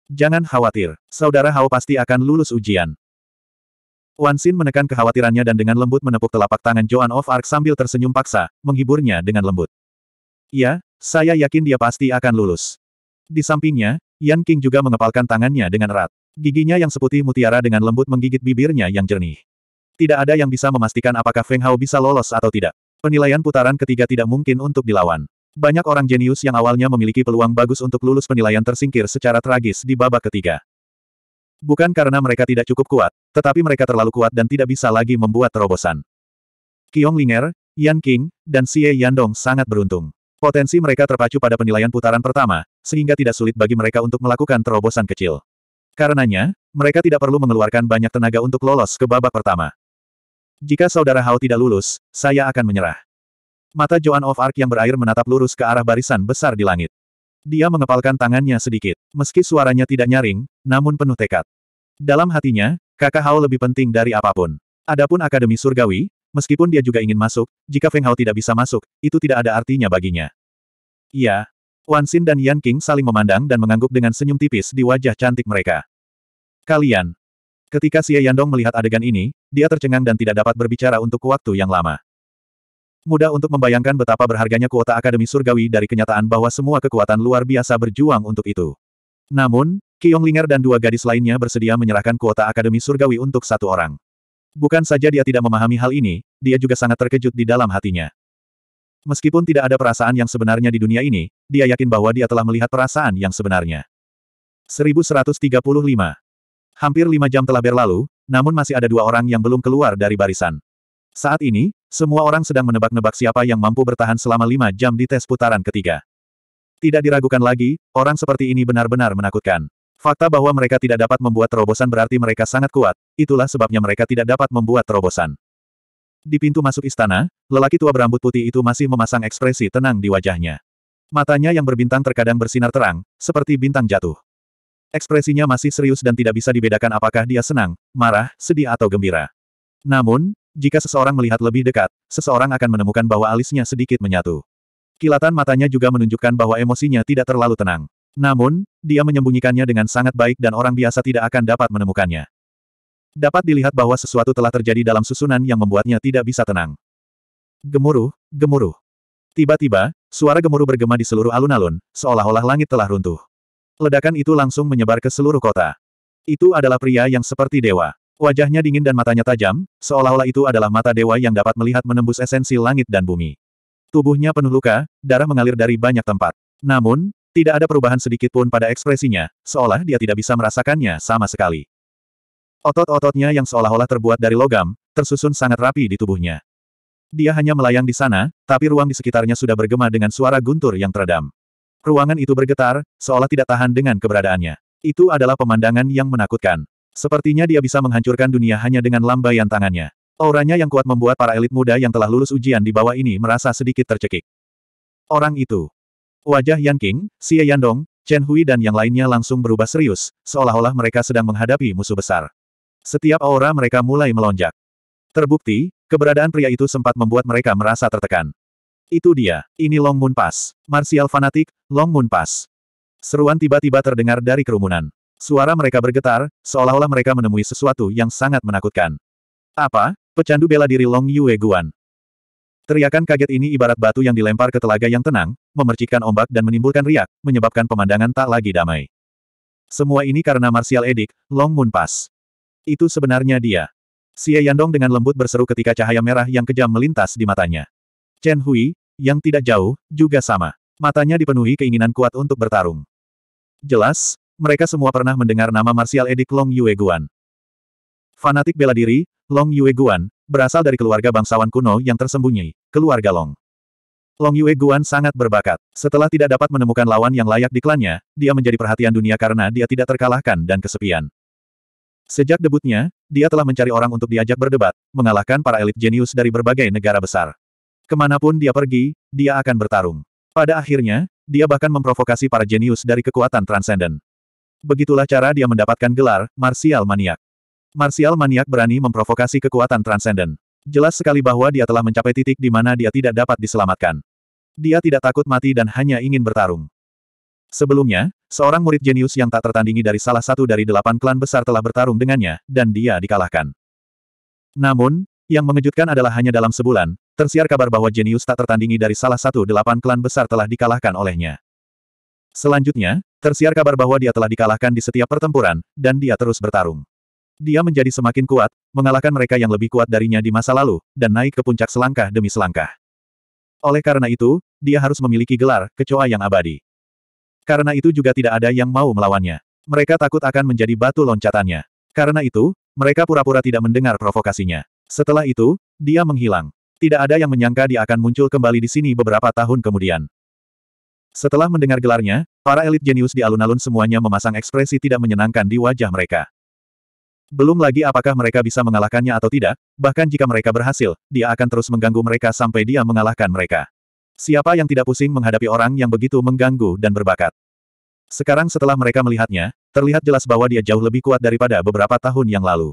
Jangan khawatir, saudara Hao pasti akan lulus ujian. Wan Xin menekan kekhawatirannya dan dengan lembut menepuk telapak tangan Joan of Arc sambil tersenyum paksa, menghiburnya dengan lembut. Ya, saya yakin dia pasti akan lulus. Di sampingnya, Yan King juga mengepalkan tangannya dengan erat. Giginya yang seputih mutiara dengan lembut menggigit bibirnya yang jernih. Tidak ada yang bisa memastikan apakah Feng Hao bisa lolos atau tidak. Penilaian putaran ketiga tidak mungkin untuk dilawan. Banyak orang jenius yang awalnya memiliki peluang bagus untuk lulus penilaian tersingkir secara tragis di babak ketiga. Bukan karena mereka tidak cukup kuat, tetapi mereka terlalu kuat dan tidak bisa lagi membuat terobosan. Qiong Linger, Yan King, dan Xie Yandong sangat beruntung. Potensi mereka terpacu pada penilaian putaran pertama, sehingga tidak sulit bagi mereka untuk melakukan terobosan kecil. Karenanya, mereka tidak perlu mengeluarkan banyak tenaga untuk lolos ke babak pertama. Jika saudara Hao tidak lulus, saya akan menyerah. Mata Joan of Arc yang berair menatap lurus ke arah barisan besar di langit. Dia mengepalkan tangannya sedikit, meski suaranya tidak nyaring, namun penuh tekad. Dalam hatinya, kakak Hao lebih penting dari apapun. Adapun Akademi Surgawi, meskipun dia juga ingin masuk, jika Feng Hao tidak bisa masuk, itu tidak ada artinya baginya. Iya, Wan Xin dan Yan King saling memandang dan mengangguk dengan senyum tipis di wajah cantik mereka. Kalian. Ketika Xie Yandong melihat adegan ini, dia tercengang dan tidak dapat berbicara untuk waktu yang lama. Mudah untuk membayangkan betapa berharganya kuota Akademi Surgawi dari kenyataan bahwa semua kekuatan luar biasa berjuang untuk itu. Namun, Kiong Linger dan dua gadis lainnya bersedia menyerahkan kuota Akademi Surgawi untuk satu orang. Bukan saja dia tidak memahami hal ini, dia juga sangat terkejut di dalam hatinya. Meskipun tidak ada perasaan yang sebenarnya di dunia ini, dia yakin bahwa dia telah melihat perasaan yang sebenarnya. 1135. Hampir lima jam telah berlalu, namun masih ada dua orang yang belum keluar dari barisan. Saat ini, semua orang sedang menebak-nebak siapa yang mampu bertahan selama lima jam di tes putaran ketiga. Tidak diragukan lagi, orang seperti ini benar-benar menakutkan. Fakta bahwa mereka tidak dapat membuat terobosan berarti mereka sangat kuat, itulah sebabnya mereka tidak dapat membuat terobosan. Di pintu masuk istana, lelaki tua berambut putih itu masih memasang ekspresi tenang di wajahnya. Matanya yang berbintang terkadang bersinar terang, seperti bintang jatuh. Ekspresinya masih serius dan tidak bisa dibedakan apakah dia senang, marah, sedih atau gembira. Namun, jika seseorang melihat lebih dekat, seseorang akan menemukan bahwa alisnya sedikit menyatu. Kilatan matanya juga menunjukkan bahwa emosinya tidak terlalu tenang. Namun, dia menyembunyikannya dengan sangat baik dan orang biasa tidak akan dapat menemukannya. Dapat dilihat bahwa sesuatu telah terjadi dalam susunan yang membuatnya tidak bisa tenang. Gemuruh, gemuruh. Tiba-tiba, suara gemuruh bergema di seluruh alun-alun, seolah-olah langit telah runtuh. Ledakan itu langsung menyebar ke seluruh kota. Itu adalah pria yang seperti dewa. Wajahnya dingin dan matanya tajam, seolah-olah itu adalah mata dewa yang dapat melihat menembus esensi langit dan bumi. Tubuhnya penuh luka, darah mengalir dari banyak tempat. Namun, tidak ada perubahan sedikit pun pada ekspresinya, seolah dia tidak bisa merasakannya sama sekali. Otot-ototnya yang seolah-olah terbuat dari logam, tersusun sangat rapi di tubuhnya. Dia hanya melayang di sana, tapi ruang di sekitarnya sudah bergema dengan suara guntur yang teredam. Ruangan itu bergetar, seolah tidak tahan dengan keberadaannya. Itu adalah pemandangan yang menakutkan. Sepertinya dia bisa menghancurkan dunia hanya dengan lambaian tangannya. Auranya yang kuat membuat para elit muda yang telah lulus ujian di bawah ini merasa sedikit tercekik. Orang itu. Wajah Yan King, Xie Yandong, Chen Hui dan yang lainnya langsung berubah serius, seolah-olah mereka sedang menghadapi musuh besar. Setiap aura mereka mulai melonjak. Terbukti, keberadaan pria itu sempat membuat mereka merasa tertekan. Itu dia, ini Long Moon Pass. Martial fanatik, Long Moon Pass. Seruan tiba-tiba terdengar dari kerumunan. Suara mereka bergetar, seolah-olah mereka menemui sesuatu yang sangat menakutkan. Apa? Pecandu bela diri Long Yue Guan. Teriakan kaget ini ibarat batu yang dilempar ke telaga yang tenang, memercikkan ombak dan menimbulkan riak, menyebabkan pemandangan tak lagi damai. Semua ini karena Martial Edik, Long Moon Pass. Itu sebenarnya dia. Xie Yandong dengan lembut berseru ketika cahaya merah yang kejam melintas di matanya. Chen Hui, yang tidak jauh, juga sama. Matanya dipenuhi keinginan kuat untuk bertarung. Jelas, mereka semua pernah mendengar nama martial edik Long Yue Guan. Fanatik bela diri, Long Yue Guan, berasal dari keluarga bangsawan kuno yang tersembunyi, keluarga Long. Long Yue Guan sangat berbakat. Setelah tidak dapat menemukan lawan yang layak di klannya, dia menjadi perhatian dunia karena dia tidak terkalahkan dan kesepian. Sejak debutnya, dia telah mencari orang untuk diajak berdebat, mengalahkan para elit jenius dari berbagai negara besar. Kemanapun dia pergi, dia akan bertarung. Pada akhirnya, dia bahkan memprovokasi para jenius dari kekuatan transenden. Begitulah cara dia mendapatkan gelar, Martial Maniak. Martial Maniak berani memprovokasi kekuatan transenden. Jelas sekali bahwa dia telah mencapai titik di mana dia tidak dapat diselamatkan. Dia tidak takut mati dan hanya ingin bertarung. Sebelumnya, Seorang murid jenius yang tak tertandingi dari salah satu dari delapan klan besar telah bertarung dengannya, dan dia dikalahkan. Namun, yang mengejutkan adalah hanya dalam sebulan, tersiar kabar bahwa jenius tak tertandingi dari salah satu delapan klan besar telah dikalahkan olehnya. Selanjutnya, tersiar kabar bahwa dia telah dikalahkan di setiap pertempuran, dan dia terus bertarung. Dia menjadi semakin kuat, mengalahkan mereka yang lebih kuat darinya di masa lalu, dan naik ke puncak selangkah demi selangkah. Oleh karena itu, dia harus memiliki gelar, kecoa yang abadi. Karena itu juga tidak ada yang mau melawannya. Mereka takut akan menjadi batu loncatannya. Karena itu, mereka pura-pura tidak mendengar provokasinya. Setelah itu, dia menghilang. Tidak ada yang menyangka dia akan muncul kembali di sini beberapa tahun kemudian. Setelah mendengar gelarnya, para elit jenius di alun-alun semuanya memasang ekspresi tidak menyenangkan di wajah mereka. Belum lagi apakah mereka bisa mengalahkannya atau tidak, bahkan jika mereka berhasil, dia akan terus mengganggu mereka sampai dia mengalahkan mereka. Siapa yang tidak pusing menghadapi orang yang begitu mengganggu dan berbakat? Sekarang setelah mereka melihatnya, terlihat jelas bahwa dia jauh lebih kuat daripada beberapa tahun yang lalu.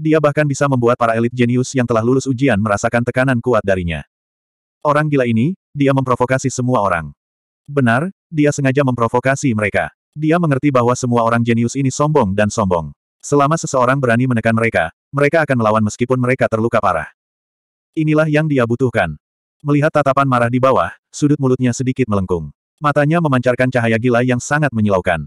Dia bahkan bisa membuat para elit jenius yang telah lulus ujian merasakan tekanan kuat darinya. Orang gila ini, dia memprovokasi semua orang. Benar, dia sengaja memprovokasi mereka. Dia mengerti bahwa semua orang jenius ini sombong dan sombong. Selama seseorang berani menekan mereka, mereka akan melawan meskipun mereka terluka parah. Inilah yang dia butuhkan. Melihat tatapan marah di bawah, sudut mulutnya sedikit melengkung. Matanya memancarkan cahaya gila yang sangat menyilaukan.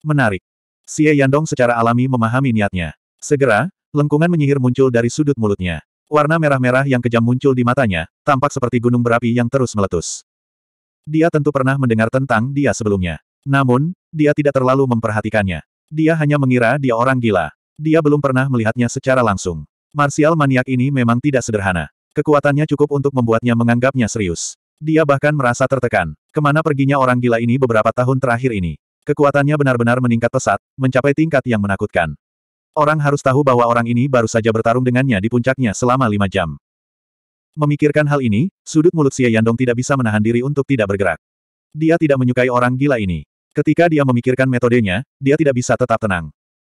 Menarik. Xie Yandong secara alami memahami niatnya. Segera, lengkungan menyihir muncul dari sudut mulutnya. Warna merah-merah yang kejam muncul di matanya, tampak seperti gunung berapi yang terus meletus. Dia tentu pernah mendengar tentang dia sebelumnya. Namun, dia tidak terlalu memperhatikannya. Dia hanya mengira dia orang gila. Dia belum pernah melihatnya secara langsung. Marsial maniak ini memang tidak sederhana. Kekuatannya cukup untuk membuatnya menganggapnya serius. Dia bahkan merasa tertekan. Kemana perginya orang gila ini beberapa tahun terakhir ini? Kekuatannya benar-benar meningkat pesat, mencapai tingkat yang menakutkan. Orang harus tahu bahwa orang ini baru saja bertarung dengannya di puncaknya selama lima jam. Memikirkan hal ini, sudut mulut Xie Yandong tidak bisa menahan diri untuk tidak bergerak. Dia tidak menyukai orang gila ini. Ketika dia memikirkan metodenya, dia tidak bisa tetap tenang.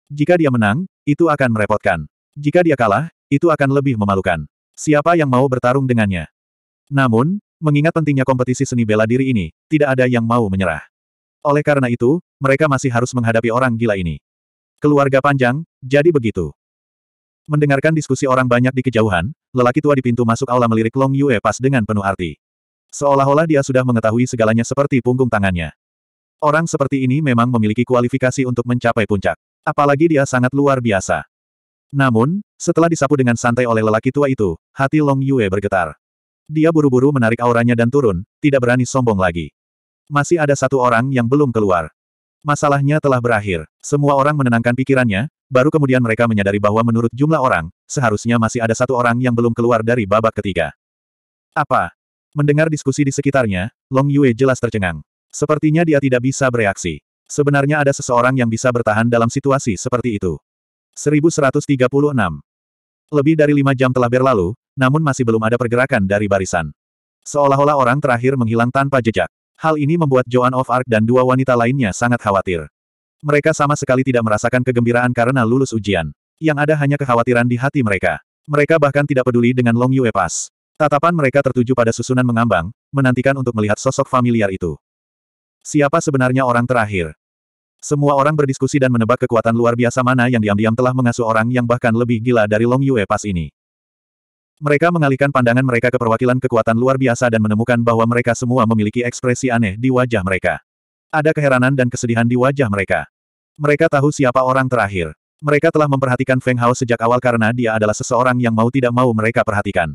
Jika dia menang, itu akan merepotkan. Jika dia kalah, itu akan lebih memalukan. Siapa yang mau bertarung dengannya? Namun, mengingat pentingnya kompetisi seni bela diri ini, tidak ada yang mau menyerah. Oleh karena itu, mereka masih harus menghadapi orang gila ini. Keluarga panjang, jadi begitu. Mendengarkan diskusi orang banyak di kejauhan, lelaki tua di pintu masuk aula melirik Long Yue Pas dengan penuh arti. Seolah-olah dia sudah mengetahui segalanya seperti punggung tangannya. Orang seperti ini memang memiliki kualifikasi untuk mencapai puncak. Apalagi dia sangat luar biasa. Namun, setelah disapu dengan santai oleh lelaki tua itu, hati Long Yue bergetar. Dia buru-buru menarik auranya dan turun, tidak berani sombong lagi. Masih ada satu orang yang belum keluar. Masalahnya telah berakhir. Semua orang menenangkan pikirannya, baru kemudian mereka menyadari bahwa menurut jumlah orang, seharusnya masih ada satu orang yang belum keluar dari babak ketiga. Apa? Mendengar diskusi di sekitarnya, Long Yue jelas tercengang. Sepertinya dia tidak bisa bereaksi. Sebenarnya ada seseorang yang bisa bertahan dalam situasi seperti itu. 1136 lebih dari lima jam telah berlalu, namun masih belum ada pergerakan dari barisan. Seolah-olah orang terakhir menghilang tanpa jejak. Hal ini membuat Joan of Arc dan dua wanita lainnya sangat khawatir. Mereka sama sekali tidak merasakan kegembiraan karena lulus ujian. Yang ada hanya kekhawatiran di hati mereka. Mereka bahkan tidak peduli dengan Long Yue Pass. Tatapan mereka tertuju pada susunan mengambang, menantikan untuk melihat sosok familiar itu. Siapa sebenarnya orang terakhir? Semua orang berdiskusi dan menebak kekuatan luar biasa mana yang diam-diam telah mengasuh orang yang bahkan lebih gila dari Long Yue pas ini. Mereka mengalihkan pandangan mereka ke perwakilan kekuatan luar biasa dan menemukan bahwa mereka semua memiliki ekspresi aneh di wajah mereka. Ada keheranan dan kesedihan di wajah mereka. Mereka tahu siapa orang terakhir. Mereka telah memperhatikan Feng Hao sejak awal karena dia adalah seseorang yang mau tidak mau mereka perhatikan.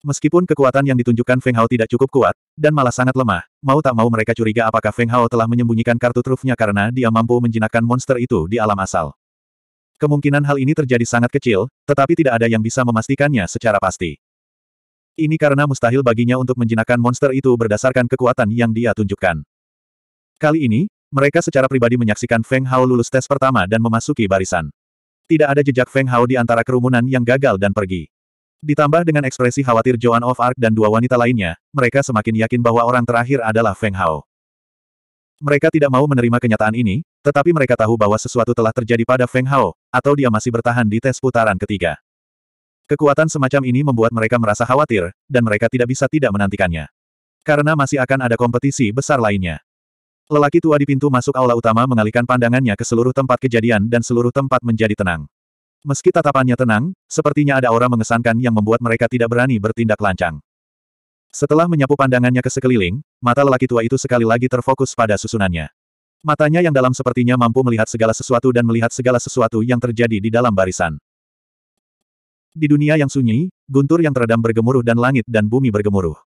Meskipun kekuatan yang ditunjukkan Feng Hao tidak cukup kuat, dan malah sangat lemah. Mau tak mau mereka curiga apakah Feng Hao telah menyembunyikan kartu trufnya karena dia mampu menjinakkan monster itu di alam asal. Kemungkinan hal ini terjadi sangat kecil, tetapi tidak ada yang bisa memastikannya secara pasti. Ini karena mustahil baginya untuk menjinakkan monster itu berdasarkan kekuatan yang dia tunjukkan. Kali ini, mereka secara pribadi menyaksikan Feng Hao lulus tes pertama dan memasuki barisan. Tidak ada jejak Feng Hao di antara kerumunan yang gagal dan pergi. Ditambah dengan ekspresi khawatir Joan of Arc dan dua wanita lainnya, mereka semakin yakin bahwa orang terakhir adalah Feng Hao. Mereka tidak mau menerima kenyataan ini, tetapi mereka tahu bahwa sesuatu telah terjadi pada Feng Hao, atau dia masih bertahan di tes putaran ketiga. Kekuatan semacam ini membuat mereka merasa khawatir, dan mereka tidak bisa tidak menantikannya. Karena masih akan ada kompetisi besar lainnya. Lelaki tua di pintu masuk aula utama mengalihkan pandangannya ke seluruh tempat kejadian dan seluruh tempat menjadi tenang. Meski tatapannya tenang, sepertinya ada aura mengesankan yang membuat mereka tidak berani bertindak lancang. Setelah menyapu pandangannya ke sekeliling, mata lelaki tua itu sekali lagi terfokus pada susunannya. Matanya yang dalam sepertinya mampu melihat segala sesuatu dan melihat segala sesuatu yang terjadi di dalam barisan. Di dunia yang sunyi, guntur yang teredam bergemuruh dan langit dan bumi bergemuruh.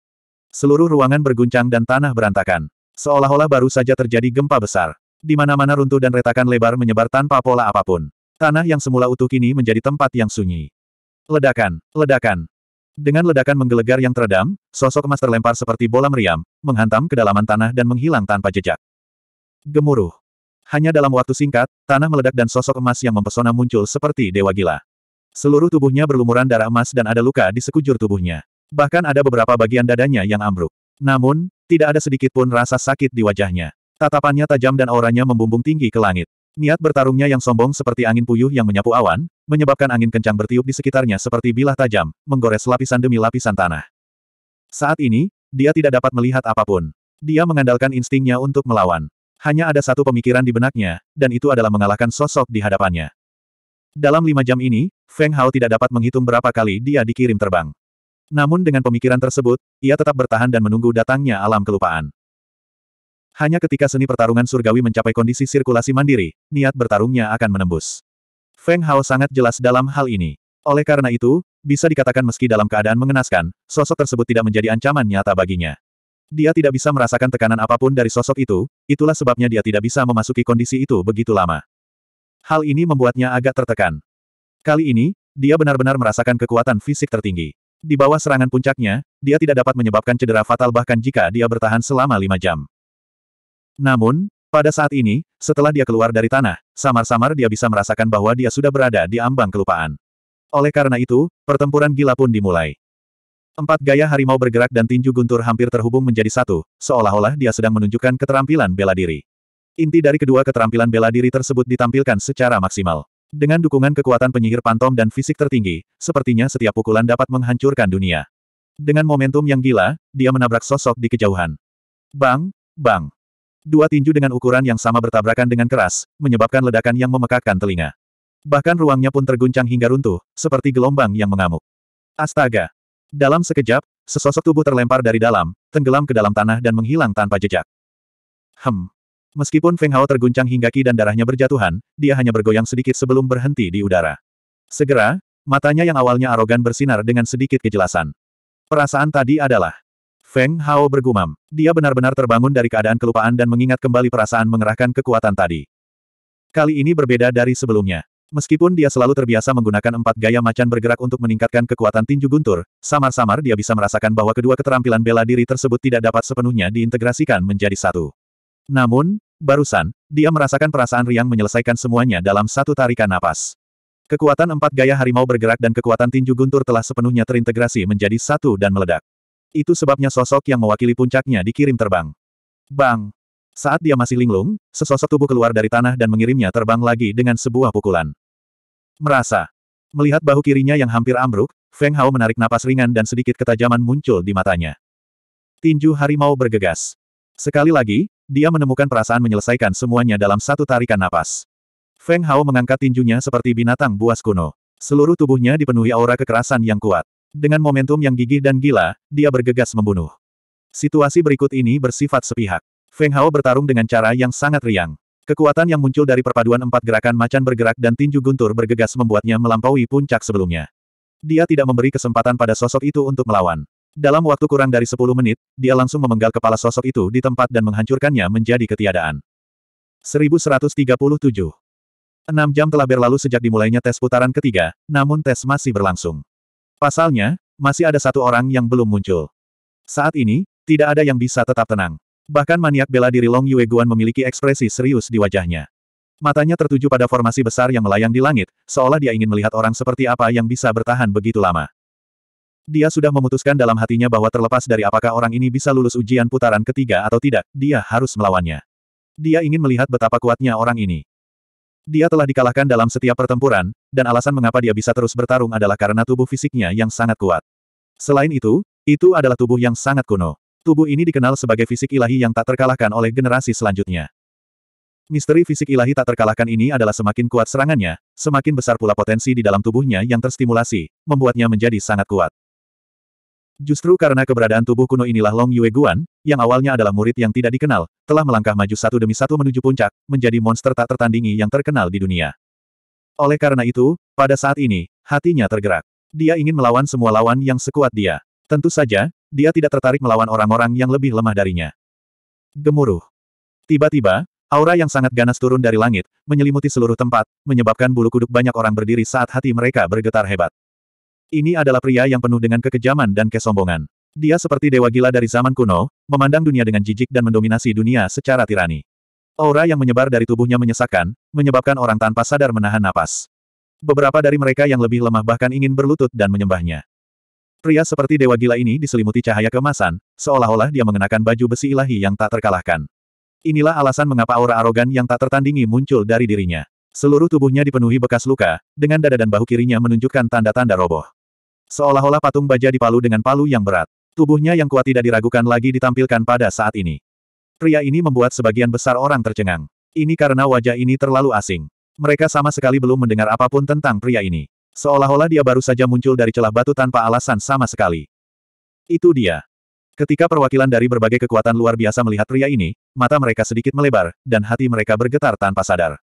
Seluruh ruangan berguncang dan tanah berantakan. Seolah-olah baru saja terjadi gempa besar. Di mana-mana runtuh dan retakan lebar menyebar tanpa pola apapun. Tanah yang semula utuh kini menjadi tempat yang sunyi. Ledakan, ledakan. Dengan ledakan menggelegar yang teredam, sosok emas terlempar seperti bola meriam, menghantam kedalaman tanah dan menghilang tanpa jejak. Gemuruh. Hanya dalam waktu singkat, tanah meledak dan sosok emas yang mempesona muncul seperti dewa gila. Seluruh tubuhnya berlumuran darah emas dan ada luka di sekujur tubuhnya. Bahkan ada beberapa bagian dadanya yang ambruk. Namun, tidak ada sedikit pun rasa sakit di wajahnya. Tatapannya tajam dan auranya membumbung tinggi ke langit. Niat bertarungnya yang sombong seperti angin puyuh yang menyapu awan, menyebabkan angin kencang bertiup di sekitarnya seperti bilah tajam, menggores lapisan demi lapisan tanah. Saat ini, dia tidak dapat melihat apapun. Dia mengandalkan instingnya untuk melawan. Hanya ada satu pemikiran di benaknya, dan itu adalah mengalahkan sosok di hadapannya. Dalam lima jam ini, Feng Hao tidak dapat menghitung berapa kali dia dikirim terbang. Namun dengan pemikiran tersebut, ia tetap bertahan dan menunggu datangnya alam kelupaan. Hanya ketika seni pertarungan surgawi mencapai kondisi sirkulasi mandiri, niat bertarungnya akan menembus. Feng Hao sangat jelas dalam hal ini. Oleh karena itu, bisa dikatakan meski dalam keadaan mengenaskan, sosok tersebut tidak menjadi ancaman nyata baginya. Dia tidak bisa merasakan tekanan apapun dari sosok itu, itulah sebabnya dia tidak bisa memasuki kondisi itu begitu lama. Hal ini membuatnya agak tertekan. Kali ini, dia benar-benar merasakan kekuatan fisik tertinggi. Di bawah serangan puncaknya, dia tidak dapat menyebabkan cedera fatal bahkan jika dia bertahan selama lima jam. Namun, pada saat ini, setelah dia keluar dari tanah, samar-samar dia bisa merasakan bahwa dia sudah berada di ambang kelupaan. Oleh karena itu, pertempuran gila pun dimulai. Empat gaya harimau bergerak dan tinju guntur hampir terhubung menjadi satu, seolah-olah dia sedang menunjukkan keterampilan bela diri. Inti dari kedua keterampilan bela diri tersebut ditampilkan secara maksimal. Dengan dukungan kekuatan penyihir pantom dan fisik tertinggi, sepertinya setiap pukulan dapat menghancurkan dunia. Dengan momentum yang gila, dia menabrak sosok di kejauhan. Bang, bang. Dua tinju dengan ukuran yang sama bertabrakan dengan keras, menyebabkan ledakan yang memekakkan telinga. Bahkan ruangnya pun terguncang hingga runtuh, seperti gelombang yang mengamuk. Astaga! Dalam sekejap, sesosok tubuh terlempar dari dalam, tenggelam ke dalam tanah dan menghilang tanpa jejak. Hem. Meskipun Feng Hao terguncang hingga ki dan darahnya berjatuhan, dia hanya bergoyang sedikit sebelum berhenti di udara. Segera, matanya yang awalnya arogan bersinar dengan sedikit kejelasan. Perasaan tadi adalah Feng Hao bergumam. Dia benar-benar terbangun dari keadaan kelupaan dan mengingat kembali perasaan mengerahkan kekuatan tadi. Kali ini berbeda dari sebelumnya. Meskipun dia selalu terbiasa menggunakan empat gaya macan bergerak untuk meningkatkan kekuatan tinju guntur, samar-samar dia bisa merasakan bahwa kedua keterampilan bela diri tersebut tidak dapat sepenuhnya diintegrasikan menjadi satu. Namun, barusan, dia merasakan perasaan riang menyelesaikan semuanya dalam satu tarikan napas. Kekuatan empat gaya harimau bergerak dan kekuatan tinju guntur telah sepenuhnya terintegrasi menjadi satu dan meledak. Itu sebabnya sosok yang mewakili puncaknya dikirim terbang. Bang! Saat dia masih linglung, sesosok tubuh keluar dari tanah dan mengirimnya terbang lagi dengan sebuah pukulan. Merasa. Melihat bahu kirinya yang hampir ambruk, Feng Hao menarik napas ringan dan sedikit ketajaman muncul di matanya. Tinju harimau bergegas. Sekali lagi, dia menemukan perasaan menyelesaikan semuanya dalam satu tarikan napas. Feng Hao mengangkat tinjunya seperti binatang buas kuno. Seluruh tubuhnya dipenuhi aura kekerasan yang kuat. Dengan momentum yang gigih dan gila, dia bergegas membunuh. Situasi berikut ini bersifat sepihak. Feng Hao bertarung dengan cara yang sangat riang. Kekuatan yang muncul dari perpaduan empat gerakan macan bergerak dan tinju guntur bergegas membuatnya melampaui puncak sebelumnya. Dia tidak memberi kesempatan pada sosok itu untuk melawan. Dalam waktu kurang dari 10 menit, dia langsung memenggal kepala sosok itu di tempat dan menghancurkannya menjadi ketiadaan. 1137 Enam jam telah berlalu sejak dimulainya tes putaran ketiga, namun tes masih berlangsung. Pasalnya, masih ada satu orang yang belum muncul. Saat ini, tidak ada yang bisa tetap tenang. Bahkan maniak bela diri Long Yue Guan memiliki ekspresi serius di wajahnya. Matanya tertuju pada formasi besar yang melayang di langit, seolah dia ingin melihat orang seperti apa yang bisa bertahan begitu lama. Dia sudah memutuskan dalam hatinya bahwa terlepas dari apakah orang ini bisa lulus ujian putaran ketiga atau tidak, dia harus melawannya. Dia ingin melihat betapa kuatnya orang ini. Dia telah dikalahkan dalam setiap pertempuran, dan alasan mengapa dia bisa terus bertarung adalah karena tubuh fisiknya yang sangat kuat. Selain itu, itu adalah tubuh yang sangat kuno. Tubuh ini dikenal sebagai fisik ilahi yang tak terkalahkan oleh generasi selanjutnya. Misteri fisik ilahi tak terkalahkan ini adalah semakin kuat serangannya, semakin besar pula potensi di dalam tubuhnya yang terstimulasi, membuatnya menjadi sangat kuat. Justru karena keberadaan tubuh kuno inilah Long Yue Guan, yang awalnya adalah murid yang tidak dikenal, telah melangkah maju satu demi satu menuju puncak, menjadi monster tak tertandingi yang terkenal di dunia. Oleh karena itu, pada saat ini, hatinya tergerak. Dia ingin melawan semua lawan yang sekuat dia. Tentu saja, dia tidak tertarik melawan orang-orang yang lebih lemah darinya. Gemuruh. Tiba-tiba, aura yang sangat ganas turun dari langit, menyelimuti seluruh tempat, menyebabkan bulu kuduk banyak orang berdiri saat hati mereka bergetar hebat. Ini adalah pria yang penuh dengan kekejaman dan kesombongan. Dia seperti dewa gila dari zaman kuno, memandang dunia dengan jijik dan mendominasi dunia secara tirani. Aura yang menyebar dari tubuhnya menyesakkan, menyebabkan orang tanpa sadar menahan napas. Beberapa dari mereka yang lebih lemah bahkan ingin berlutut dan menyembahnya. Pria seperti dewa gila ini diselimuti cahaya kemasan, seolah-olah dia mengenakan baju besi ilahi yang tak terkalahkan. Inilah alasan mengapa aura arogan yang tak tertandingi muncul dari dirinya. Seluruh tubuhnya dipenuhi bekas luka, dengan dada dan bahu kirinya menunjukkan tanda-tanda roboh. Seolah-olah patung baja dipalu dengan palu yang berat. Tubuhnya yang kuat tidak diragukan lagi ditampilkan pada saat ini. Pria ini membuat sebagian besar orang tercengang. Ini karena wajah ini terlalu asing. Mereka sama sekali belum mendengar apapun tentang pria ini. Seolah-olah dia baru saja muncul dari celah batu tanpa alasan sama sekali. Itu dia. Ketika perwakilan dari berbagai kekuatan luar biasa melihat pria ini, mata mereka sedikit melebar, dan hati mereka bergetar tanpa sadar.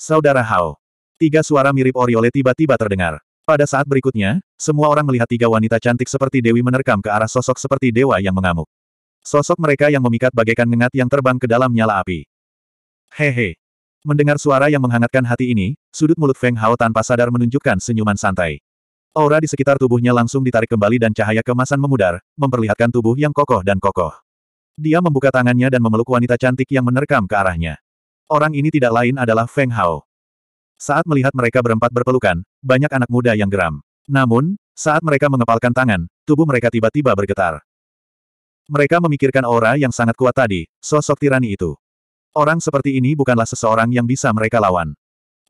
Saudara Hao. Tiga suara mirip Oriole tiba-tiba terdengar. Pada saat berikutnya, semua orang melihat tiga wanita cantik seperti Dewi menerkam ke arah sosok seperti dewa yang mengamuk. Sosok mereka yang memikat bagaikan ngengat yang terbang ke dalam nyala api. Hehe. Mendengar suara yang menghangatkan hati ini, sudut mulut Feng Hao tanpa sadar menunjukkan senyuman santai. Aura di sekitar tubuhnya langsung ditarik kembali dan cahaya kemasan memudar, memperlihatkan tubuh yang kokoh dan kokoh. Dia membuka tangannya dan memeluk wanita cantik yang menerkam ke arahnya. Orang ini tidak lain adalah Feng Hao. Saat melihat mereka berempat berpelukan, banyak anak muda yang geram. Namun, saat mereka mengepalkan tangan, tubuh mereka tiba-tiba bergetar. Mereka memikirkan aura yang sangat kuat tadi, sosok tirani itu. Orang seperti ini bukanlah seseorang yang bisa mereka lawan.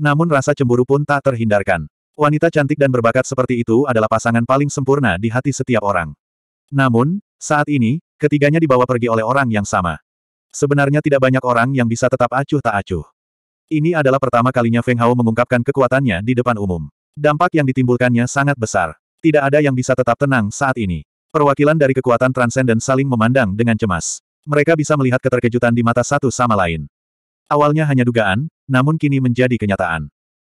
Namun rasa cemburu pun tak terhindarkan. Wanita cantik dan berbakat seperti itu adalah pasangan paling sempurna di hati setiap orang. Namun, saat ini, ketiganya dibawa pergi oleh orang yang sama. Sebenarnya tidak banyak orang yang bisa tetap acuh tak acuh. Ini adalah pertama kalinya Feng Hao mengungkapkan kekuatannya di depan umum. Dampak yang ditimbulkannya sangat besar. Tidak ada yang bisa tetap tenang saat ini. Perwakilan dari kekuatan transenden saling memandang dengan cemas. Mereka bisa melihat keterkejutan di mata satu sama lain. Awalnya hanya dugaan, namun kini menjadi kenyataan.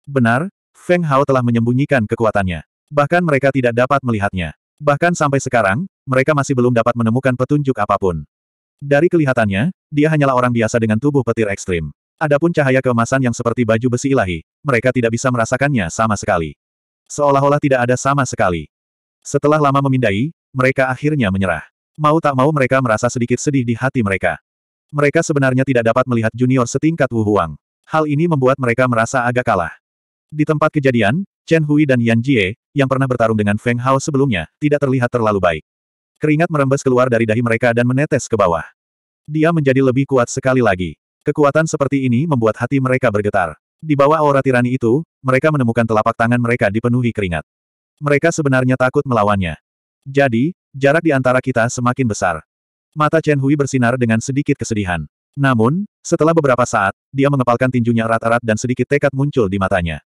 Benar, Feng Hao telah menyembunyikan kekuatannya. Bahkan mereka tidak dapat melihatnya. Bahkan sampai sekarang, mereka masih belum dapat menemukan petunjuk apapun. Dari kelihatannya, dia hanyalah orang biasa dengan tubuh petir ekstrim. Adapun cahaya keemasan yang seperti baju besi ilahi, mereka tidak bisa merasakannya sama sekali. Seolah-olah tidak ada sama sekali. Setelah lama memindai, mereka akhirnya menyerah. Mau tak mau mereka merasa sedikit sedih di hati mereka. Mereka sebenarnya tidak dapat melihat junior setingkat Wu Huang. Hal ini membuat mereka merasa agak kalah. Di tempat kejadian, Chen Hui dan Yan Jie, yang pernah bertarung dengan Feng Hao sebelumnya, tidak terlihat terlalu baik. Keringat merembes keluar dari dahi mereka dan menetes ke bawah. Dia menjadi lebih kuat sekali lagi. Kekuatan seperti ini membuat hati mereka bergetar. Di bawah aura tirani itu, mereka menemukan telapak tangan mereka dipenuhi keringat. Mereka sebenarnya takut melawannya. Jadi, jarak di antara kita semakin besar. Mata Chen Hui bersinar dengan sedikit kesedihan. Namun, setelah beberapa saat, dia mengepalkan tinjunya erat-erat dan sedikit tekad muncul di matanya.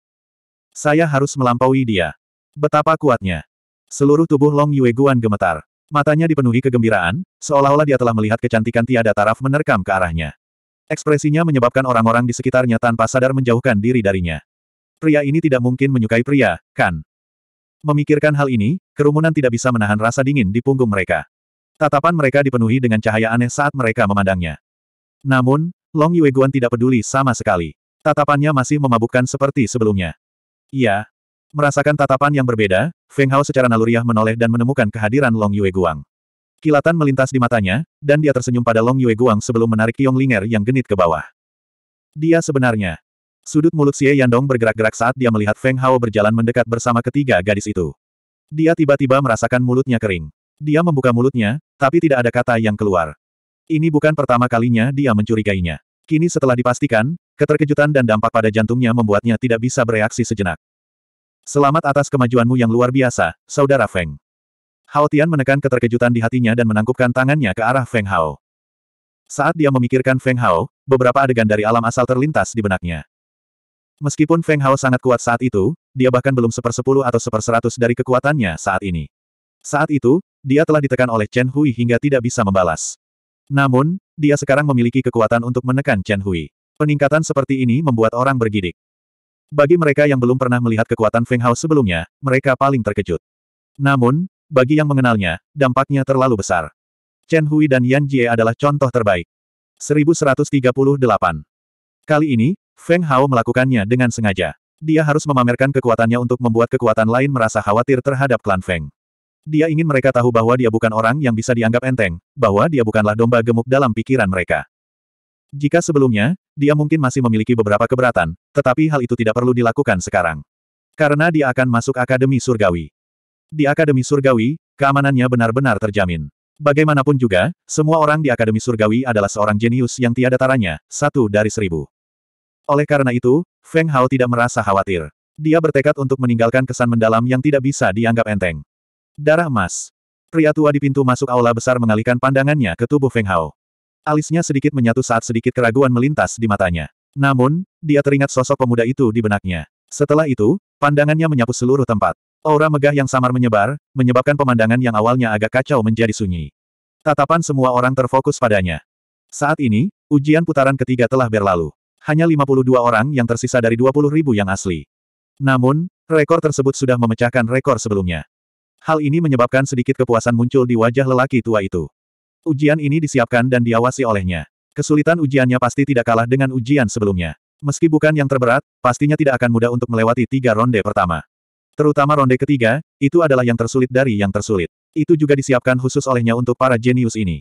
Saya harus melampaui dia. Betapa kuatnya. Seluruh tubuh Long Yue Guan gemetar. Matanya dipenuhi kegembiraan, seolah-olah dia telah melihat kecantikan tiada taraf menerkam ke arahnya. Ekspresinya menyebabkan orang-orang di sekitarnya tanpa sadar menjauhkan diri darinya. Pria ini tidak mungkin menyukai pria, kan? Memikirkan hal ini, kerumunan tidak bisa menahan rasa dingin di punggung mereka. Tatapan mereka dipenuhi dengan cahaya aneh saat mereka memandangnya. Namun, Long Yueguan tidak peduli sama sekali. Tatapannya masih memabukkan seperti sebelumnya. Iya. Merasakan tatapan yang berbeda, Feng Hao secara naluriah menoleh dan menemukan kehadiran Long Yue Kilatan melintas di matanya, dan dia tersenyum pada Long Yue Guang sebelum menarik Yong Linger yang genit ke bawah. Dia sebenarnya. Sudut mulut Xie Yandong bergerak-gerak saat dia melihat Feng Hao berjalan mendekat bersama ketiga gadis itu. Dia tiba-tiba merasakan mulutnya kering. Dia membuka mulutnya, tapi tidak ada kata yang keluar. Ini bukan pertama kalinya dia mencurigainya. Kini setelah dipastikan, keterkejutan dan dampak pada jantungnya membuatnya tidak bisa bereaksi sejenak. Selamat atas kemajuanmu yang luar biasa, Saudara Feng. Hao Tian menekan keterkejutan di hatinya dan menangkupkan tangannya ke arah Feng Hao. Saat dia memikirkan Feng Hao, beberapa adegan dari alam asal terlintas di benaknya. Meskipun Feng Hao sangat kuat saat itu, dia bahkan belum sepersepuluh atau seperseratus dari kekuatannya saat ini. Saat itu, dia telah ditekan oleh Chen Hui hingga tidak bisa membalas. Namun, dia sekarang memiliki kekuatan untuk menekan Chen Hui. Peningkatan seperti ini membuat orang bergidik. Bagi mereka yang belum pernah melihat kekuatan Feng Hao sebelumnya, mereka paling terkejut. Namun, bagi yang mengenalnya, dampaknya terlalu besar. Chen Hui dan Yan Jie adalah contoh terbaik. 1138. Kali ini, Feng Hao melakukannya dengan sengaja. Dia harus memamerkan kekuatannya untuk membuat kekuatan lain merasa khawatir terhadap klan Feng. Dia ingin mereka tahu bahwa dia bukan orang yang bisa dianggap enteng, bahwa dia bukanlah domba gemuk dalam pikiran mereka. Jika sebelumnya, dia mungkin masih memiliki beberapa keberatan, tetapi hal itu tidak perlu dilakukan sekarang. Karena dia akan masuk Akademi Surgawi. Di Akademi Surgawi, keamanannya benar-benar terjamin. Bagaimanapun juga, semua orang di Akademi Surgawi adalah seorang jenius yang tiada taranya, satu dari seribu. Oleh karena itu, Feng Hao tidak merasa khawatir. Dia bertekad untuk meninggalkan kesan mendalam yang tidak bisa dianggap enteng. Darah emas. Pria tua di pintu masuk aula besar mengalihkan pandangannya ke tubuh Feng Hao. Alisnya sedikit menyatu saat sedikit keraguan melintas di matanya. Namun, dia teringat sosok pemuda itu di benaknya. Setelah itu, pandangannya menyapu seluruh tempat. Aura megah yang samar menyebar, menyebabkan pemandangan yang awalnya agak kacau menjadi sunyi. Tatapan semua orang terfokus padanya. Saat ini, ujian putaran ketiga telah berlalu. Hanya 52 orang yang tersisa dari 20 ribu yang asli. Namun, rekor tersebut sudah memecahkan rekor sebelumnya. Hal ini menyebabkan sedikit kepuasan muncul di wajah lelaki tua itu. Ujian ini disiapkan dan diawasi olehnya. Kesulitan ujiannya pasti tidak kalah dengan ujian sebelumnya. Meski bukan yang terberat, pastinya tidak akan mudah untuk melewati tiga ronde pertama. Terutama ronde ketiga, itu adalah yang tersulit dari yang tersulit. Itu juga disiapkan khusus olehnya untuk para jenius ini.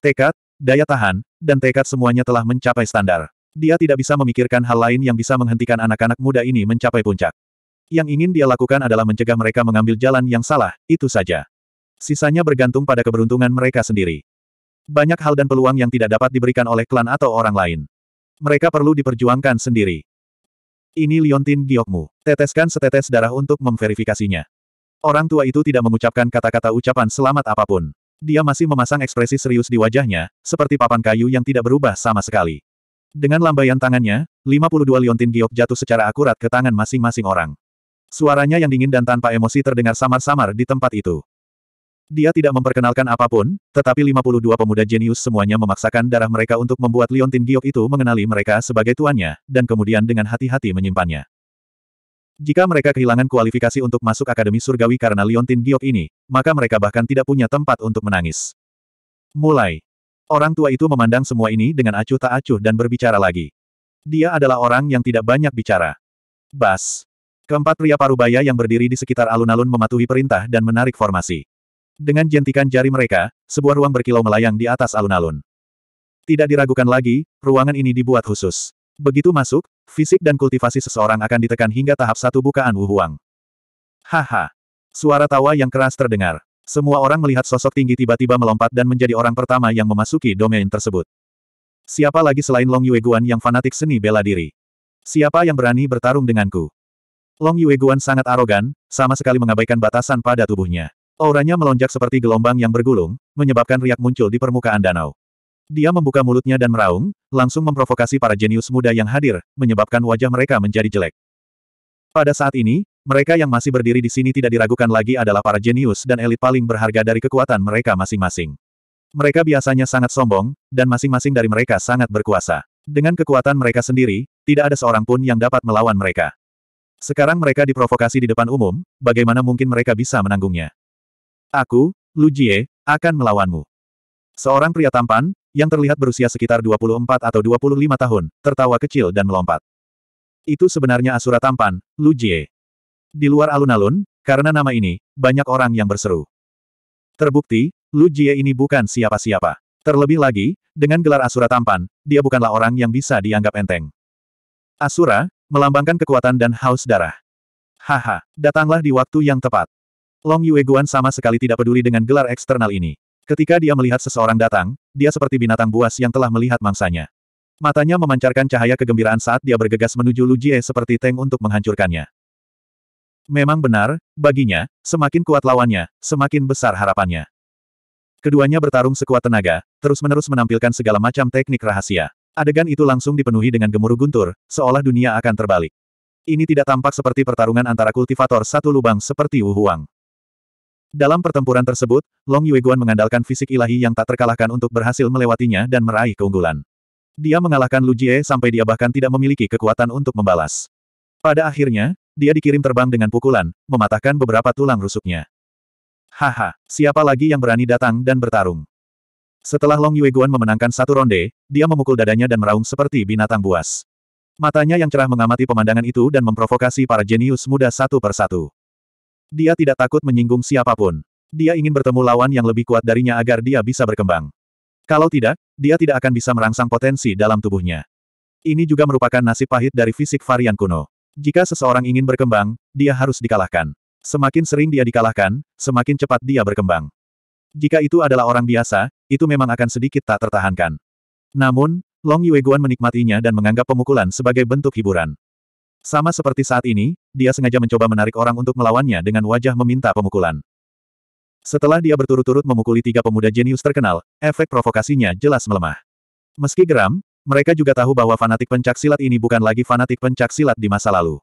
Tekad, daya tahan, dan tekad semuanya telah mencapai standar. Dia tidak bisa memikirkan hal lain yang bisa menghentikan anak-anak muda ini mencapai puncak. Yang ingin dia lakukan adalah mencegah mereka mengambil jalan yang salah, itu saja. Sisanya bergantung pada keberuntungan mereka sendiri. Banyak hal dan peluang yang tidak dapat diberikan oleh klan atau orang lain. Mereka perlu diperjuangkan sendiri. Ini liontin giokmu. Teteskan setetes darah untuk memverifikasinya. Orang tua itu tidak mengucapkan kata-kata ucapan selamat apapun. Dia masih memasang ekspresi serius di wajahnya, seperti papan kayu yang tidak berubah sama sekali. Dengan lambaian tangannya, 52 liontin giok jatuh secara akurat ke tangan masing-masing orang. Suaranya yang dingin dan tanpa emosi terdengar samar-samar di tempat itu. Dia tidak memperkenalkan apapun, tetapi 52 pemuda jenius semuanya memaksakan darah mereka untuk membuat Liontin Giok itu mengenali mereka sebagai tuannya, dan kemudian dengan hati-hati menyimpannya. Jika mereka kehilangan kualifikasi untuk masuk Akademi Surgawi karena Liontin Giok ini, maka mereka bahkan tidak punya tempat untuk menangis. Mulai. Orang tua itu memandang semua ini dengan acuh tak acuh dan berbicara lagi. Dia adalah orang yang tidak banyak bicara. Bas. Keempat pria parubaya yang berdiri di sekitar alun-alun mematuhi perintah dan menarik formasi. Dengan jentikan jari mereka, sebuah ruang berkilau melayang di atas alun-alun. Tidak diragukan lagi, ruangan ini dibuat khusus. Begitu masuk, fisik dan kultivasi seseorang akan ditekan hingga tahap satu bukaan Wuhuang. Haha. Suara tawa yang keras terdengar. Semua orang melihat sosok tinggi tiba-tiba melompat dan menjadi orang pertama yang memasuki domain tersebut. Siapa lagi selain Long Yueguan yang fanatik seni bela diri? Siapa yang berani bertarung denganku? Long Yueguan sangat arogan, sama sekali mengabaikan batasan pada tubuhnya. Auranya melonjak seperti gelombang yang bergulung, menyebabkan riak muncul di permukaan danau. Dia membuka mulutnya dan meraung, langsung memprovokasi para jenius muda yang hadir, menyebabkan wajah mereka menjadi jelek. Pada saat ini, mereka yang masih berdiri di sini tidak diragukan lagi adalah para jenius dan elit paling berharga dari kekuatan mereka masing-masing. Mereka biasanya sangat sombong, dan masing-masing dari mereka sangat berkuasa. Dengan kekuatan mereka sendiri, tidak ada seorang pun yang dapat melawan mereka. Sekarang mereka diprovokasi di depan umum, bagaimana mungkin mereka bisa menanggungnya? Aku, Lu Jie, akan melawanmu. Seorang pria tampan, yang terlihat berusia sekitar 24 atau 25 tahun, tertawa kecil dan melompat. Itu sebenarnya Asura tampan, Lu Jie. Di luar alun-alun, karena nama ini, banyak orang yang berseru. Terbukti, Lu Jie ini bukan siapa-siapa. Terlebih lagi, dengan gelar Asura tampan, dia bukanlah orang yang bisa dianggap enteng. Asura, melambangkan kekuatan dan haus darah. Haha, datanglah di waktu yang tepat. Long Yueguan sama sekali tidak peduli dengan gelar eksternal ini. Ketika dia melihat seseorang datang, dia seperti binatang buas yang telah melihat mangsanya. Matanya memancarkan cahaya kegembiraan saat dia bergegas menuju Lu Jie seperti tank untuk menghancurkannya. Memang benar, baginya, semakin kuat lawannya, semakin besar harapannya. Keduanya bertarung sekuat tenaga, terus-menerus menampilkan segala macam teknik rahasia. Adegan itu langsung dipenuhi dengan gemuruh guntur, seolah dunia akan terbalik. Ini tidak tampak seperti pertarungan antara kultivator satu lubang seperti Wu Huang. Dalam pertempuran tersebut, Long Yueguan mengandalkan fisik ilahi yang tak terkalahkan untuk berhasil melewatinya dan meraih keunggulan. Dia mengalahkan Lu Jie sampai dia bahkan tidak memiliki kekuatan untuk membalas. Pada akhirnya, dia dikirim terbang dengan pukulan, mematahkan beberapa tulang rusuknya. Haha, siapa lagi yang berani datang dan bertarung? Setelah Long Yueguan memenangkan satu ronde, dia memukul dadanya dan meraung seperti binatang buas. Matanya yang cerah mengamati pemandangan itu dan memprovokasi para jenius muda satu persatu. Dia tidak takut menyinggung siapapun. Dia ingin bertemu lawan yang lebih kuat darinya agar dia bisa berkembang. Kalau tidak, dia tidak akan bisa merangsang potensi dalam tubuhnya. Ini juga merupakan nasib pahit dari fisik varian kuno. Jika seseorang ingin berkembang, dia harus dikalahkan. Semakin sering dia dikalahkan, semakin cepat dia berkembang. Jika itu adalah orang biasa, itu memang akan sedikit tak tertahankan. Namun, Long Yueguan menikmatinya dan menganggap pemukulan sebagai bentuk hiburan. Sama seperti saat ini, dia sengaja mencoba menarik orang untuk melawannya dengan wajah meminta pemukulan. Setelah dia berturut-turut memukuli tiga pemuda jenius terkenal, efek provokasinya jelas melemah. Meski geram, mereka juga tahu bahwa fanatik pencaksilat ini bukan lagi fanatik pencaksilat di masa lalu.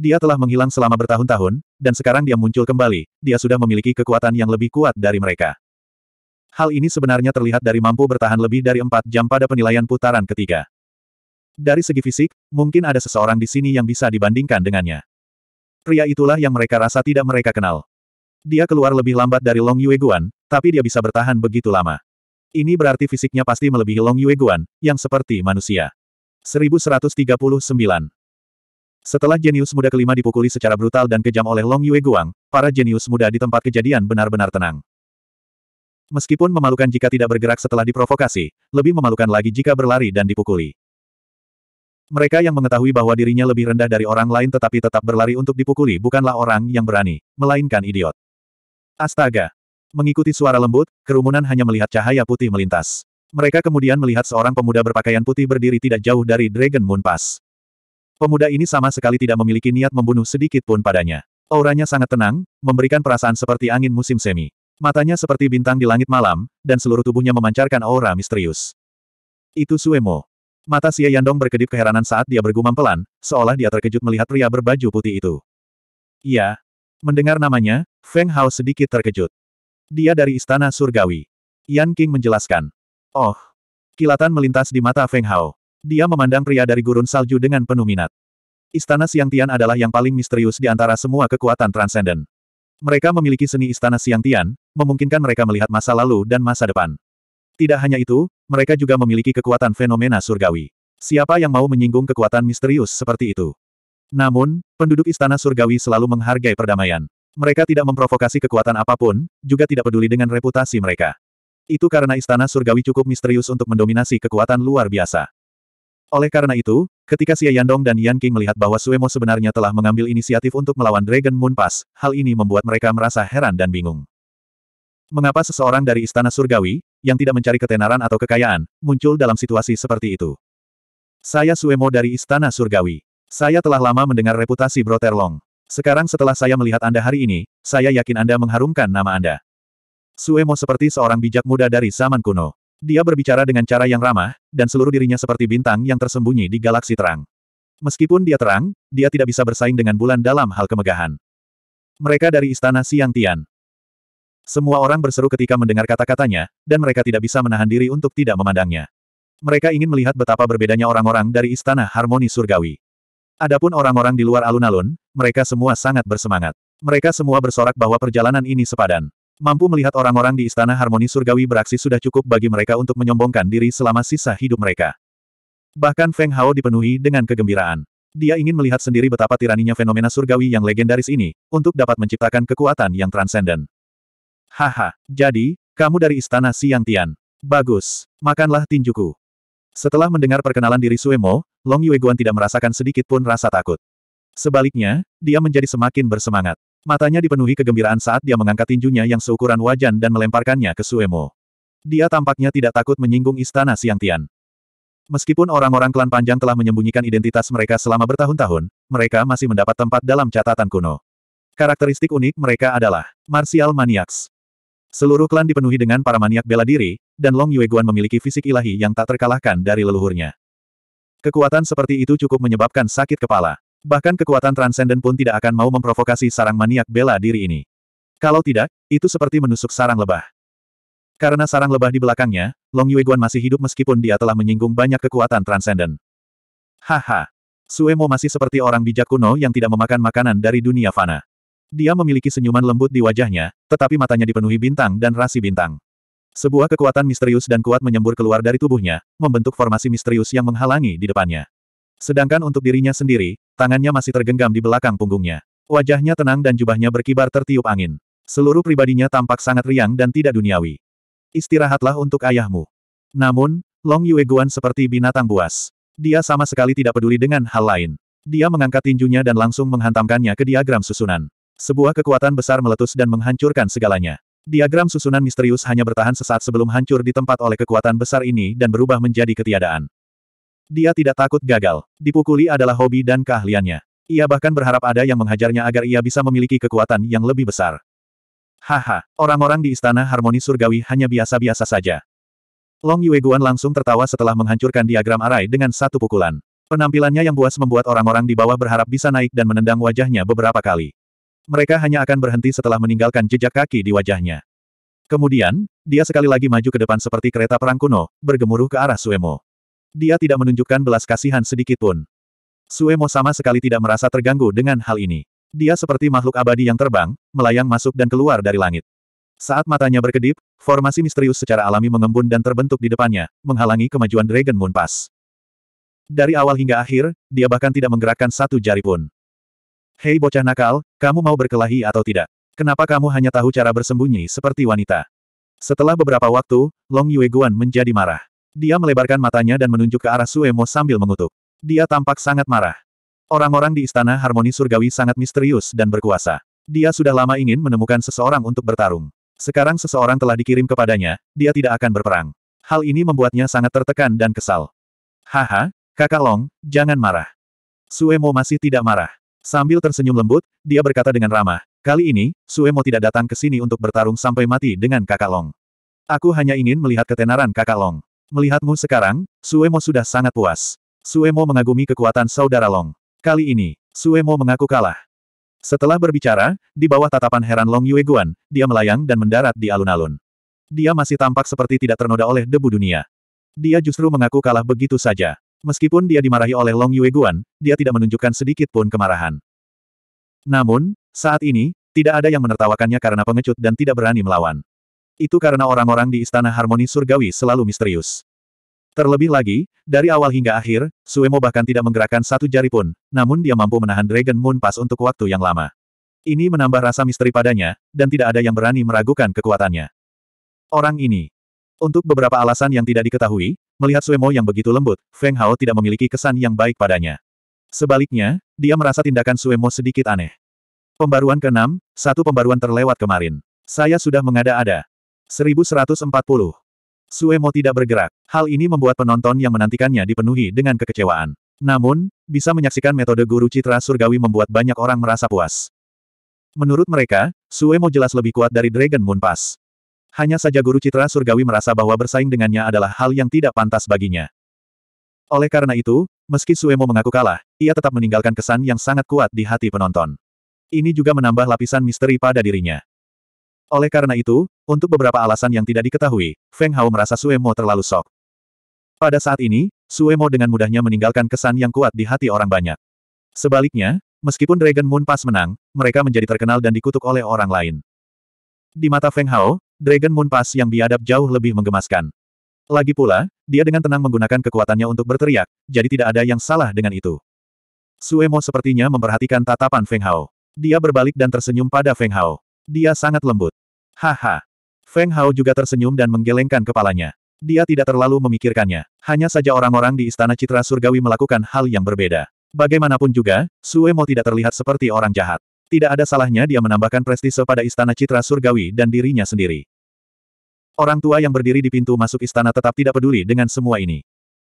Dia telah menghilang selama bertahun-tahun, dan sekarang dia muncul kembali, dia sudah memiliki kekuatan yang lebih kuat dari mereka. Hal ini sebenarnya terlihat dari mampu bertahan lebih dari empat jam pada penilaian putaran ketiga. Dari segi fisik, mungkin ada seseorang di sini yang bisa dibandingkan dengannya. Pria itulah yang mereka rasa tidak mereka kenal. Dia keluar lebih lambat dari Long Yueguan, tapi dia bisa bertahan begitu lama. Ini berarti fisiknya pasti melebihi Long Yueguan, yang seperti manusia. 1139 Setelah jenius muda kelima dipukuli secara brutal dan kejam oleh Long Yueguan, para jenius muda di tempat kejadian benar-benar tenang. Meskipun memalukan jika tidak bergerak setelah diprovokasi, lebih memalukan lagi jika berlari dan dipukuli. Mereka yang mengetahui bahwa dirinya lebih rendah dari orang lain tetapi tetap berlari untuk dipukuli bukanlah orang yang berani, melainkan idiot. Astaga! Mengikuti suara lembut, kerumunan hanya melihat cahaya putih melintas. Mereka kemudian melihat seorang pemuda berpakaian putih berdiri tidak jauh dari Dragon Moon Pass. Pemuda ini sama sekali tidak memiliki niat membunuh sedikit pun padanya. Auranya sangat tenang, memberikan perasaan seperti angin musim semi. Matanya seperti bintang di langit malam, dan seluruh tubuhnya memancarkan aura misterius. Itu Suemo. Mata Xie Yandong berkedip keheranan saat dia bergumam pelan, seolah dia terkejut melihat pria berbaju putih itu. Iya. Mendengar namanya, Feng Hao sedikit terkejut. Dia dari Istana Surgawi. Yan King menjelaskan. Oh. Kilatan melintas di mata Feng Hao. Dia memandang pria dari gurun salju dengan penuh minat. Istana Siang Tian adalah yang paling misterius di antara semua kekuatan transenden. Mereka memiliki seni Istana Siang Tian, memungkinkan mereka melihat masa lalu dan masa depan. Tidak hanya itu, mereka juga memiliki kekuatan fenomena surgawi. Siapa yang mau menyinggung kekuatan misterius seperti itu? Namun, penduduk istana surgawi selalu menghargai perdamaian. Mereka tidak memprovokasi kekuatan apapun, juga tidak peduli dengan reputasi mereka. Itu karena istana surgawi cukup misterius untuk mendominasi kekuatan luar biasa. Oleh karena itu, ketika Xie Yandong dan Yan King melihat bahwa Suemo sebenarnya telah mengambil inisiatif untuk melawan Dragon Moon Pass, hal ini membuat mereka merasa heran dan bingung. Mengapa seseorang dari Istana Surgawi, yang tidak mencari ketenaran atau kekayaan, muncul dalam situasi seperti itu. Saya Suemo dari Istana Surgawi. Saya telah lama mendengar reputasi Brother Long. Sekarang setelah saya melihat Anda hari ini, saya yakin Anda mengharumkan nama Anda. Suemo seperti seorang bijak muda dari zaman kuno. Dia berbicara dengan cara yang ramah, dan seluruh dirinya seperti bintang yang tersembunyi di galaksi terang. Meskipun dia terang, dia tidak bisa bersaing dengan bulan dalam hal kemegahan. Mereka dari Istana Siang Tian. Semua orang berseru ketika mendengar kata-katanya, dan mereka tidak bisa menahan diri untuk tidak memandangnya. Mereka ingin melihat betapa berbedanya orang-orang dari Istana Harmoni Surgawi. Adapun orang-orang di luar alun-alun, mereka semua sangat bersemangat. Mereka semua bersorak bahwa perjalanan ini sepadan. Mampu melihat orang-orang di Istana Harmoni Surgawi beraksi sudah cukup bagi mereka untuk menyombongkan diri selama sisa hidup mereka. Bahkan Feng Hao dipenuhi dengan kegembiraan. Dia ingin melihat sendiri betapa tiraninya fenomena surgawi yang legendaris ini, untuk dapat menciptakan kekuatan yang transenden. Haha, jadi, kamu dari istana Siang Tian. Bagus, makanlah tinjuku. Setelah mendengar perkenalan diri Suemo, Long Yue tidak merasakan sedikit pun rasa takut. Sebaliknya, dia menjadi semakin bersemangat. Matanya dipenuhi kegembiraan saat dia mengangkat tinjunya yang seukuran wajan dan melemparkannya ke Suemo. Dia tampaknya tidak takut menyinggung istana Siang Tian. Meskipun orang-orang klan panjang telah menyembunyikan identitas mereka selama bertahun-tahun, mereka masih mendapat tempat dalam catatan kuno. Karakteristik unik mereka adalah Martial Maniacs, Seluruh klan dipenuhi dengan para maniak bela diri, dan Long Yueguan memiliki fisik ilahi yang tak terkalahkan dari leluhurnya. Kekuatan seperti itu cukup menyebabkan sakit kepala. Bahkan kekuatan transenden pun tidak akan mau memprovokasi sarang maniak bela diri ini. Kalau tidak, itu seperti menusuk sarang lebah. Karena sarang lebah di belakangnya, Long Yueguan masih hidup meskipun dia telah menyinggung banyak kekuatan transenden. Haha. Suemo masih seperti orang bijak kuno yang tidak memakan makanan dari dunia fana. Dia memiliki senyuman lembut di wajahnya, tetapi matanya dipenuhi bintang dan rasi bintang. Sebuah kekuatan misterius dan kuat menyembur keluar dari tubuhnya, membentuk formasi misterius yang menghalangi di depannya. Sedangkan untuk dirinya sendiri, tangannya masih tergenggam di belakang punggungnya. Wajahnya tenang dan jubahnya berkibar tertiup angin. Seluruh pribadinya tampak sangat riang dan tidak duniawi. Istirahatlah untuk ayahmu. Namun, Long Yue Guan seperti binatang buas. Dia sama sekali tidak peduli dengan hal lain. Dia mengangkat tinjunya dan langsung menghantamkannya ke diagram susunan. Sebuah kekuatan besar meletus dan menghancurkan segalanya. Diagram susunan misterius hanya bertahan sesaat sebelum hancur di tempat oleh kekuatan besar ini dan berubah menjadi ketiadaan. Dia tidak takut gagal. Dipukuli adalah hobi dan keahliannya. Ia bahkan berharap ada yang menghajarnya agar ia bisa memiliki kekuatan yang lebih besar. Haha, orang-orang di istana harmoni surgawi hanya biasa-biasa saja. Long Yueguan langsung tertawa setelah menghancurkan diagram arai dengan satu pukulan. Penampilannya yang buas membuat orang-orang di bawah berharap bisa naik dan menendang wajahnya beberapa kali. Mereka hanya akan berhenti setelah meninggalkan jejak kaki di wajahnya. Kemudian, dia sekali lagi maju ke depan seperti kereta perang kuno, bergemuruh ke arah Suemo. Dia tidak menunjukkan belas kasihan sedikit pun. Suemo sama sekali tidak merasa terganggu dengan hal ini. Dia seperti makhluk abadi yang terbang, melayang masuk dan keluar dari langit. Saat matanya berkedip, formasi misterius secara alami mengembun dan terbentuk di depannya, menghalangi kemajuan Dragon Moon Pass. Dari awal hingga akhir, dia bahkan tidak menggerakkan satu jari pun. Hei bocah nakal, kamu mau berkelahi atau tidak? Kenapa kamu hanya tahu cara bersembunyi seperti wanita? Setelah beberapa waktu, Long Yueguan menjadi marah. Dia melebarkan matanya dan menunjuk ke arah Suemo sambil mengutuk. Dia tampak sangat marah. Orang-orang di istana harmoni surgawi sangat misterius dan berkuasa. Dia sudah lama ingin menemukan seseorang untuk bertarung. Sekarang seseorang telah dikirim kepadanya, dia tidak akan berperang. Hal ini membuatnya sangat tertekan dan kesal. Haha, kakak Long, jangan marah. Suemo masih tidak marah. Sambil tersenyum lembut, dia berkata dengan ramah, kali ini, Suemo tidak datang ke sini untuk bertarung sampai mati dengan kakak Long. Aku hanya ingin melihat ketenaran kakak Long. Melihatmu sekarang, Suemo sudah sangat puas. Suemo mengagumi kekuatan saudara Long. Kali ini, Suemo mengaku kalah. Setelah berbicara, di bawah tatapan heran Long Yue Guan, dia melayang dan mendarat di alun-alun. Dia masih tampak seperti tidak ternoda oleh debu dunia. Dia justru mengaku kalah begitu saja. Meskipun dia dimarahi oleh Long Yueguan, dia tidak menunjukkan sedikit pun kemarahan. Namun, saat ini, tidak ada yang menertawakannya karena pengecut dan tidak berani melawan. Itu karena orang-orang di Istana Harmoni Surgawi selalu misterius. Terlebih lagi, dari awal hingga akhir, Suemo bahkan tidak menggerakkan satu jari pun, namun dia mampu menahan Dragon Moon Pass untuk waktu yang lama. Ini menambah rasa misteri padanya, dan tidak ada yang berani meragukan kekuatannya. Orang ini, untuk beberapa alasan yang tidak diketahui, melihat Suemo yang begitu lembut, Feng Hao tidak memiliki kesan yang baik padanya. Sebaliknya, dia merasa tindakan Suemo sedikit aneh. Pembaruan ke-6, satu pembaruan terlewat kemarin. Saya sudah mengada-ada. 1140. Suemo tidak bergerak. Hal ini membuat penonton yang menantikannya dipenuhi dengan kekecewaan. Namun, bisa menyaksikan metode guru citra surgawi membuat banyak orang merasa puas. Menurut mereka, Suemo jelas lebih kuat dari Dragon Moon Pass. Hanya saja Guru Citra Surgawi merasa bahwa bersaing dengannya adalah hal yang tidak pantas baginya. Oleh karena itu, meski Suemo mengaku kalah, ia tetap meninggalkan kesan yang sangat kuat di hati penonton. Ini juga menambah lapisan misteri pada dirinya. Oleh karena itu, untuk beberapa alasan yang tidak diketahui, Feng Hao merasa Suemo terlalu sok. Pada saat ini, Suemo dengan mudahnya meninggalkan kesan yang kuat di hati orang banyak. Sebaliknya, meskipun Dragon Moon pas menang, mereka menjadi terkenal dan dikutuk oleh orang lain. Di mata Feng Hao, Dragon Moon Pass yang biadab jauh lebih menggemaskan. Lagi pula, dia dengan tenang menggunakan kekuatannya untuk berteriak, jadi tidak ada yang salah dengan itu. Suemo sepertinya memperhatikan tatapan Feng Hao. Dia berbalik dan tersenyum pada Feng Hao. Dia sangat lembut. Haha. Feng Hao juga tersenyum dan menggelengkan kepalanya. Dia tidak terlalu memikirkannya. Hanya saja orang-orang di Istana Citra Surgawi melakukan hal yang berbeda. Bagaimanapun juga, Suemo tidak terlihat seperti orang jahat. Tidak ada salahnya dia menambahkan prestise pada Istana Citra Surgawi dan dirinya sendiri. Orang tua yang berdiri di pintu masuk istana tetap tidak peduli dengan semua ini.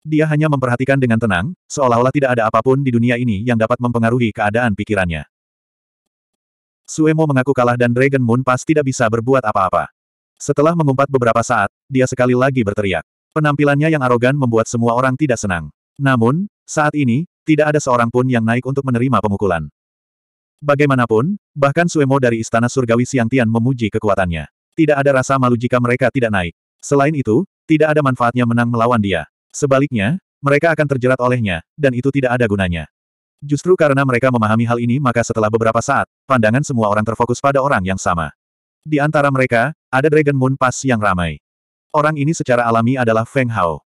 Dia hanya memperhatikan dengan tenang, seolah-olah tidak ada apapun di dunia ini yang dapat mempengaruhi keadaan pikirannya. Suemo mengaku kalah dan Dragon Moon Pass tidak bisa berbuat apa-apa. Setelah mengumpat beberapa saat, dia sekali lagi berteriak. Penampilannya yang arogan membuat semua orang tidak senang. Namun, saat ini, tidak ada seorang pun yang naik untuk menerima pemukulan. Bagaimanapun, bahkan Suemo dari Istana Surgawi Siang Tian memuji kekuatannya. Tidak ada rasa malu jika mereka tidak naik. Selain itu, tidak ada manfaatnya menang melawan dia. Sebaliknya, mereka akan terjerat olehnya, dan itu tidak ada gunanya. Justru karena mereka memahami hal ini maka setelah beberapa saat, pandangan semua orang terfokus pada orang yang sama. Di antara mereka, ada Dragon Moon Pass yang ramai. Orang ini secara alami adalah Feng Hao.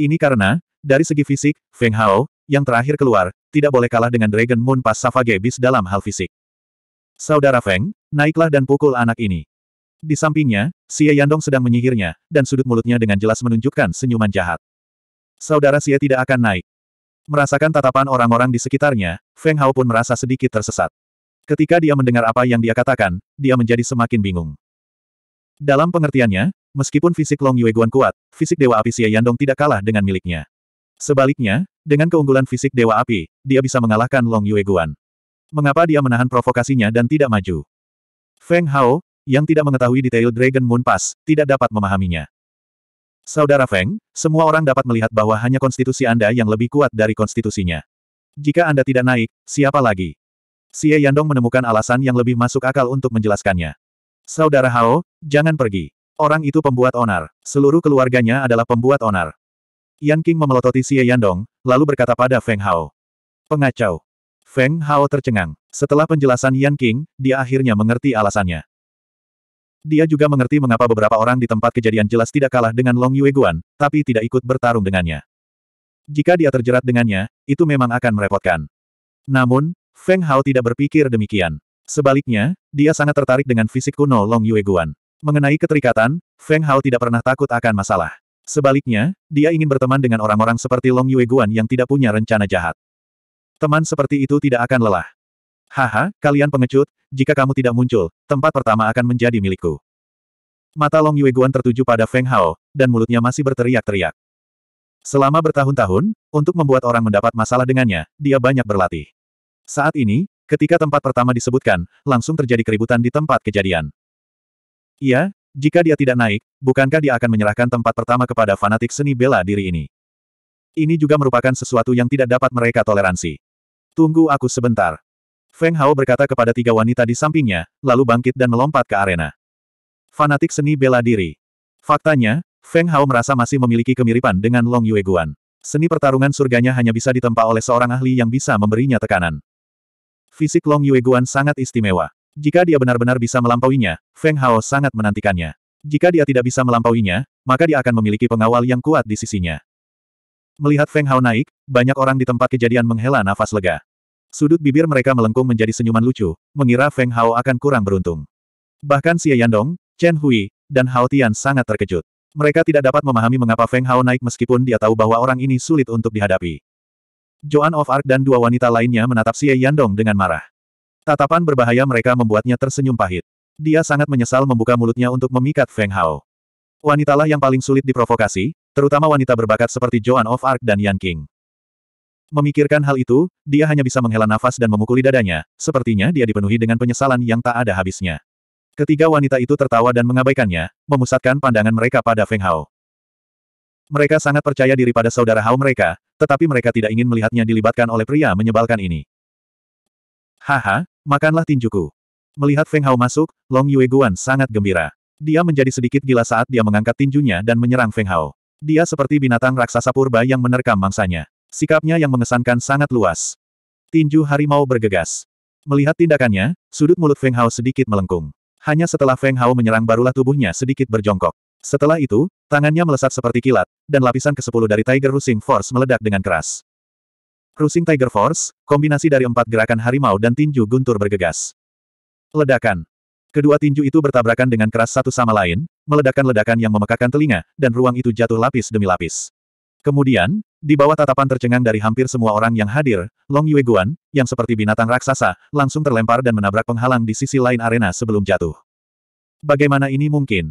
Ini karena, dari segi fisik, Feng Hao, yang terakhir keluar, tidak boleh kalah dengan Dragon Moon Pass Savage Beast dalam hal fisik. Saudara Feng, naiklah dan pukul anak ini. Di sampingnya, Xie Yandong sedang menyihirnya, dan sudut mulutnya dengan jelas menunjukkan senyuman jahat. Saudara Xie tidak akan naik. Merasakan tatapan orang-orang di sekitarnya, Feng Hao pun merasa sedikit tersesat. Ketika dia mendengar apa yang dia katakan, dia menjadi semakin bingung. Dalam pengertiannya, meskipun fisik Long Yueguan kuat, fisik Dewa Api Xie Yandong tidak kalah dengan miliknya. Sebaliknya, dengan keunggulan fisik Dewa Api, dia bisa mengalahkan Long Yueguan. Mengapa dia menahan provokasinya dan tidak maju? Feng Hao, yang tidak mengetahui detail Dragon Moon Pass, tidak dapat memahaminya. Saudara Feng, semua orang dapat melihat bahwa hanya konstitusi Anda yang lebih kuat dari konstitusinya. Jika Anda tidak naik, siapa lagi? Xie Yandong menemukan alasan yang lebih masuk akal untuk menjelaskannya. Saudara Hao, jangan pergi. Orang itu pembuat onar. Seluruh keluarganya adalah pembuat onar. Yan King memelototi Xie Yandong, lalu berkata pada Feng Hao. Pengacau. Feng Hao tercengang. Setelah penjelasan Yan King, dia akhirnya mengerti alasannya. Dia juga mengerti mengapa beberapa orang di tempat kejadian jelas tidak kalah dengan Long Yue Guan, tapi tidak ikut bertarung dengannya. Jika dia terjerat dengannya, itu memang akan merepotkan. Namun, Feng Hao tidak berpikir demikian. Sebaliknya, dia sangat tertarik dengan fisik kuno Long Yue Guan. Mengenai keterikatan, Feng Hao tidak pernah takut akan masalah. Sebaliknya, dia ingin berteman dengan orang-orang seperti Long Yue Guan yang tidak punya rencana jahat. Teman seperti itu tidak akan lelah. Haha, kalian pengecut, jika kamu tidak muncul, tempat pertama akan menjadi milikku. Mata Long Yueguan tertuju pada Feng Hao, dan mulutnya masih berteriak-teriak. Selama bertahun-tahun, untuk membuat orang mendapat masalah dengannya, dia banyak berlatih. Saat ini, ketika tempat pertama disebutkan, langsung terjadi keributan di tempat kejadian. Iya, jika dia tidak naik, bukankah dia akan menyerahkan tempat pertama kepada fanatik seni bela diri ini? Ini juga merupakan sesuatu yang tidak dapat mereka toleransi. Tunggu aku sebentar. Feng Hao berkata kepada tiga wanita di sampingnya, lalu bangkit dan melompat ke arena. Fanatik seni bela diri. Faktanya, Feng Hao merasa masih memiliki kemiripan dengan Long Yueguan. Seni pertarungan surganya hanya bisa ditempa oleh seorang ahli yang bisa memberinya tekanan. Fisik Long Yueguan sangat istimewa. Jika dia benar-benar bisa melampauinya, Feng Hao sangat menantikannya. Jika dia tidak bisa melampauinya, maka dia akan memiliki pengawal yang kuat di sisinya. Melihat Feng Hao naik, banyak orang di tempat kejadian menghela nafas lega. Sudut bibir mereka melengkung menjadi senyuman lucu, mengira Feng Hao akan kurang beruntung. Bahkan Xie Yandong, Chen Hui, dan Hao Tian sangat terkejut. Mereka tidak dapat memahami mengapa Feng Hao naik meskipun dia tahu bahwa orang ini sulit untuk dihadapi. Joan of Arc dan dua wanita lainnya menatap Xie Yandong dengan marah. Tatapan berbahaya mereka membuatnya tersenyum pahit. Dia sangat menyesal membuka mulutnya untuk memikat Feng Hao. Wanitalah yang paling sulit diprovokasi, terutama wanita berbakat seperti Joan of Arc dan Yan King. Memikirkan hal itu, dia hanya bisa menghela nafas dan memukuli dadanya, sepertinya dia dipenuhi dengan penyesalan yang tak ada habisnya. Ketiga wanita itu tertawa dan mengabaikannya, memusatkan pandangan mereka pada Feng Hao. Mereka sangat percaya diri pada saudara Hao mereka, tetapi mereka tidak ingin melihatnya dilibatkan oleh pria menyebalkan ini. Haha, makanlah tinjuku. Melihat Feng Hao masuk, Long Yue Guan sangat gembira. Dia menjadi sedikit gila saat dia mengangkat tinjunya dan menyerang Feng Hao. Dia seperti binatang raksasa purba yang menerkam mangsanya. Sikapnya yang mengesankan sangat luas. Tinju harimau bergegas. Melihat tindakannya, sudut mulut Feng Hao sedikit melengkung. Hanya setelah Feng Hao menyerang barulah tubuhnya sedikit berjongkok. Setelah itu, tangannya melesat seperti kilat, dan lapisan ke-10 dari Tiger Rusing Force meledak dengan keras. Rusing Tiger Force, kombinasi dari empat gerakan harimau dan tinju guntur bergegas. Ledakan. Kedua tinju itu bertabrakan dengan keras satu sama lain, meledakan ledakan yang memekakan telinga, dan ruang itu jatuh lapis demi lapis. Kemudian, di bawah tatapan tercengang dari hampir semua orang yang hadir, Long Yueguan, yang seperti binatang raksasa, langsung terlempar dan menabrak penghalang di sisi lain arena sebelum jatuh. Bagaimana ini mungkin?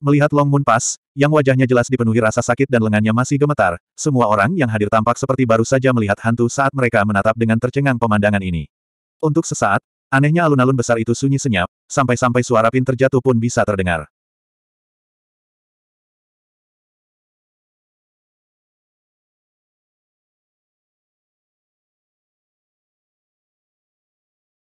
Melihat Long Moon Pass, yang wajahnya jelas dipenuhi rasa sakit dan lengannya masih gemetar, semua orang yang hadir tampak seperti baru saja melihat hantu saat mereka menatap dengan tercengang pemandangan ini. Untuk sesaat, anehnya alun-alun besar itu sunyi senyap, sampai-sampai suara pin terjatuh pun bisa terdengar.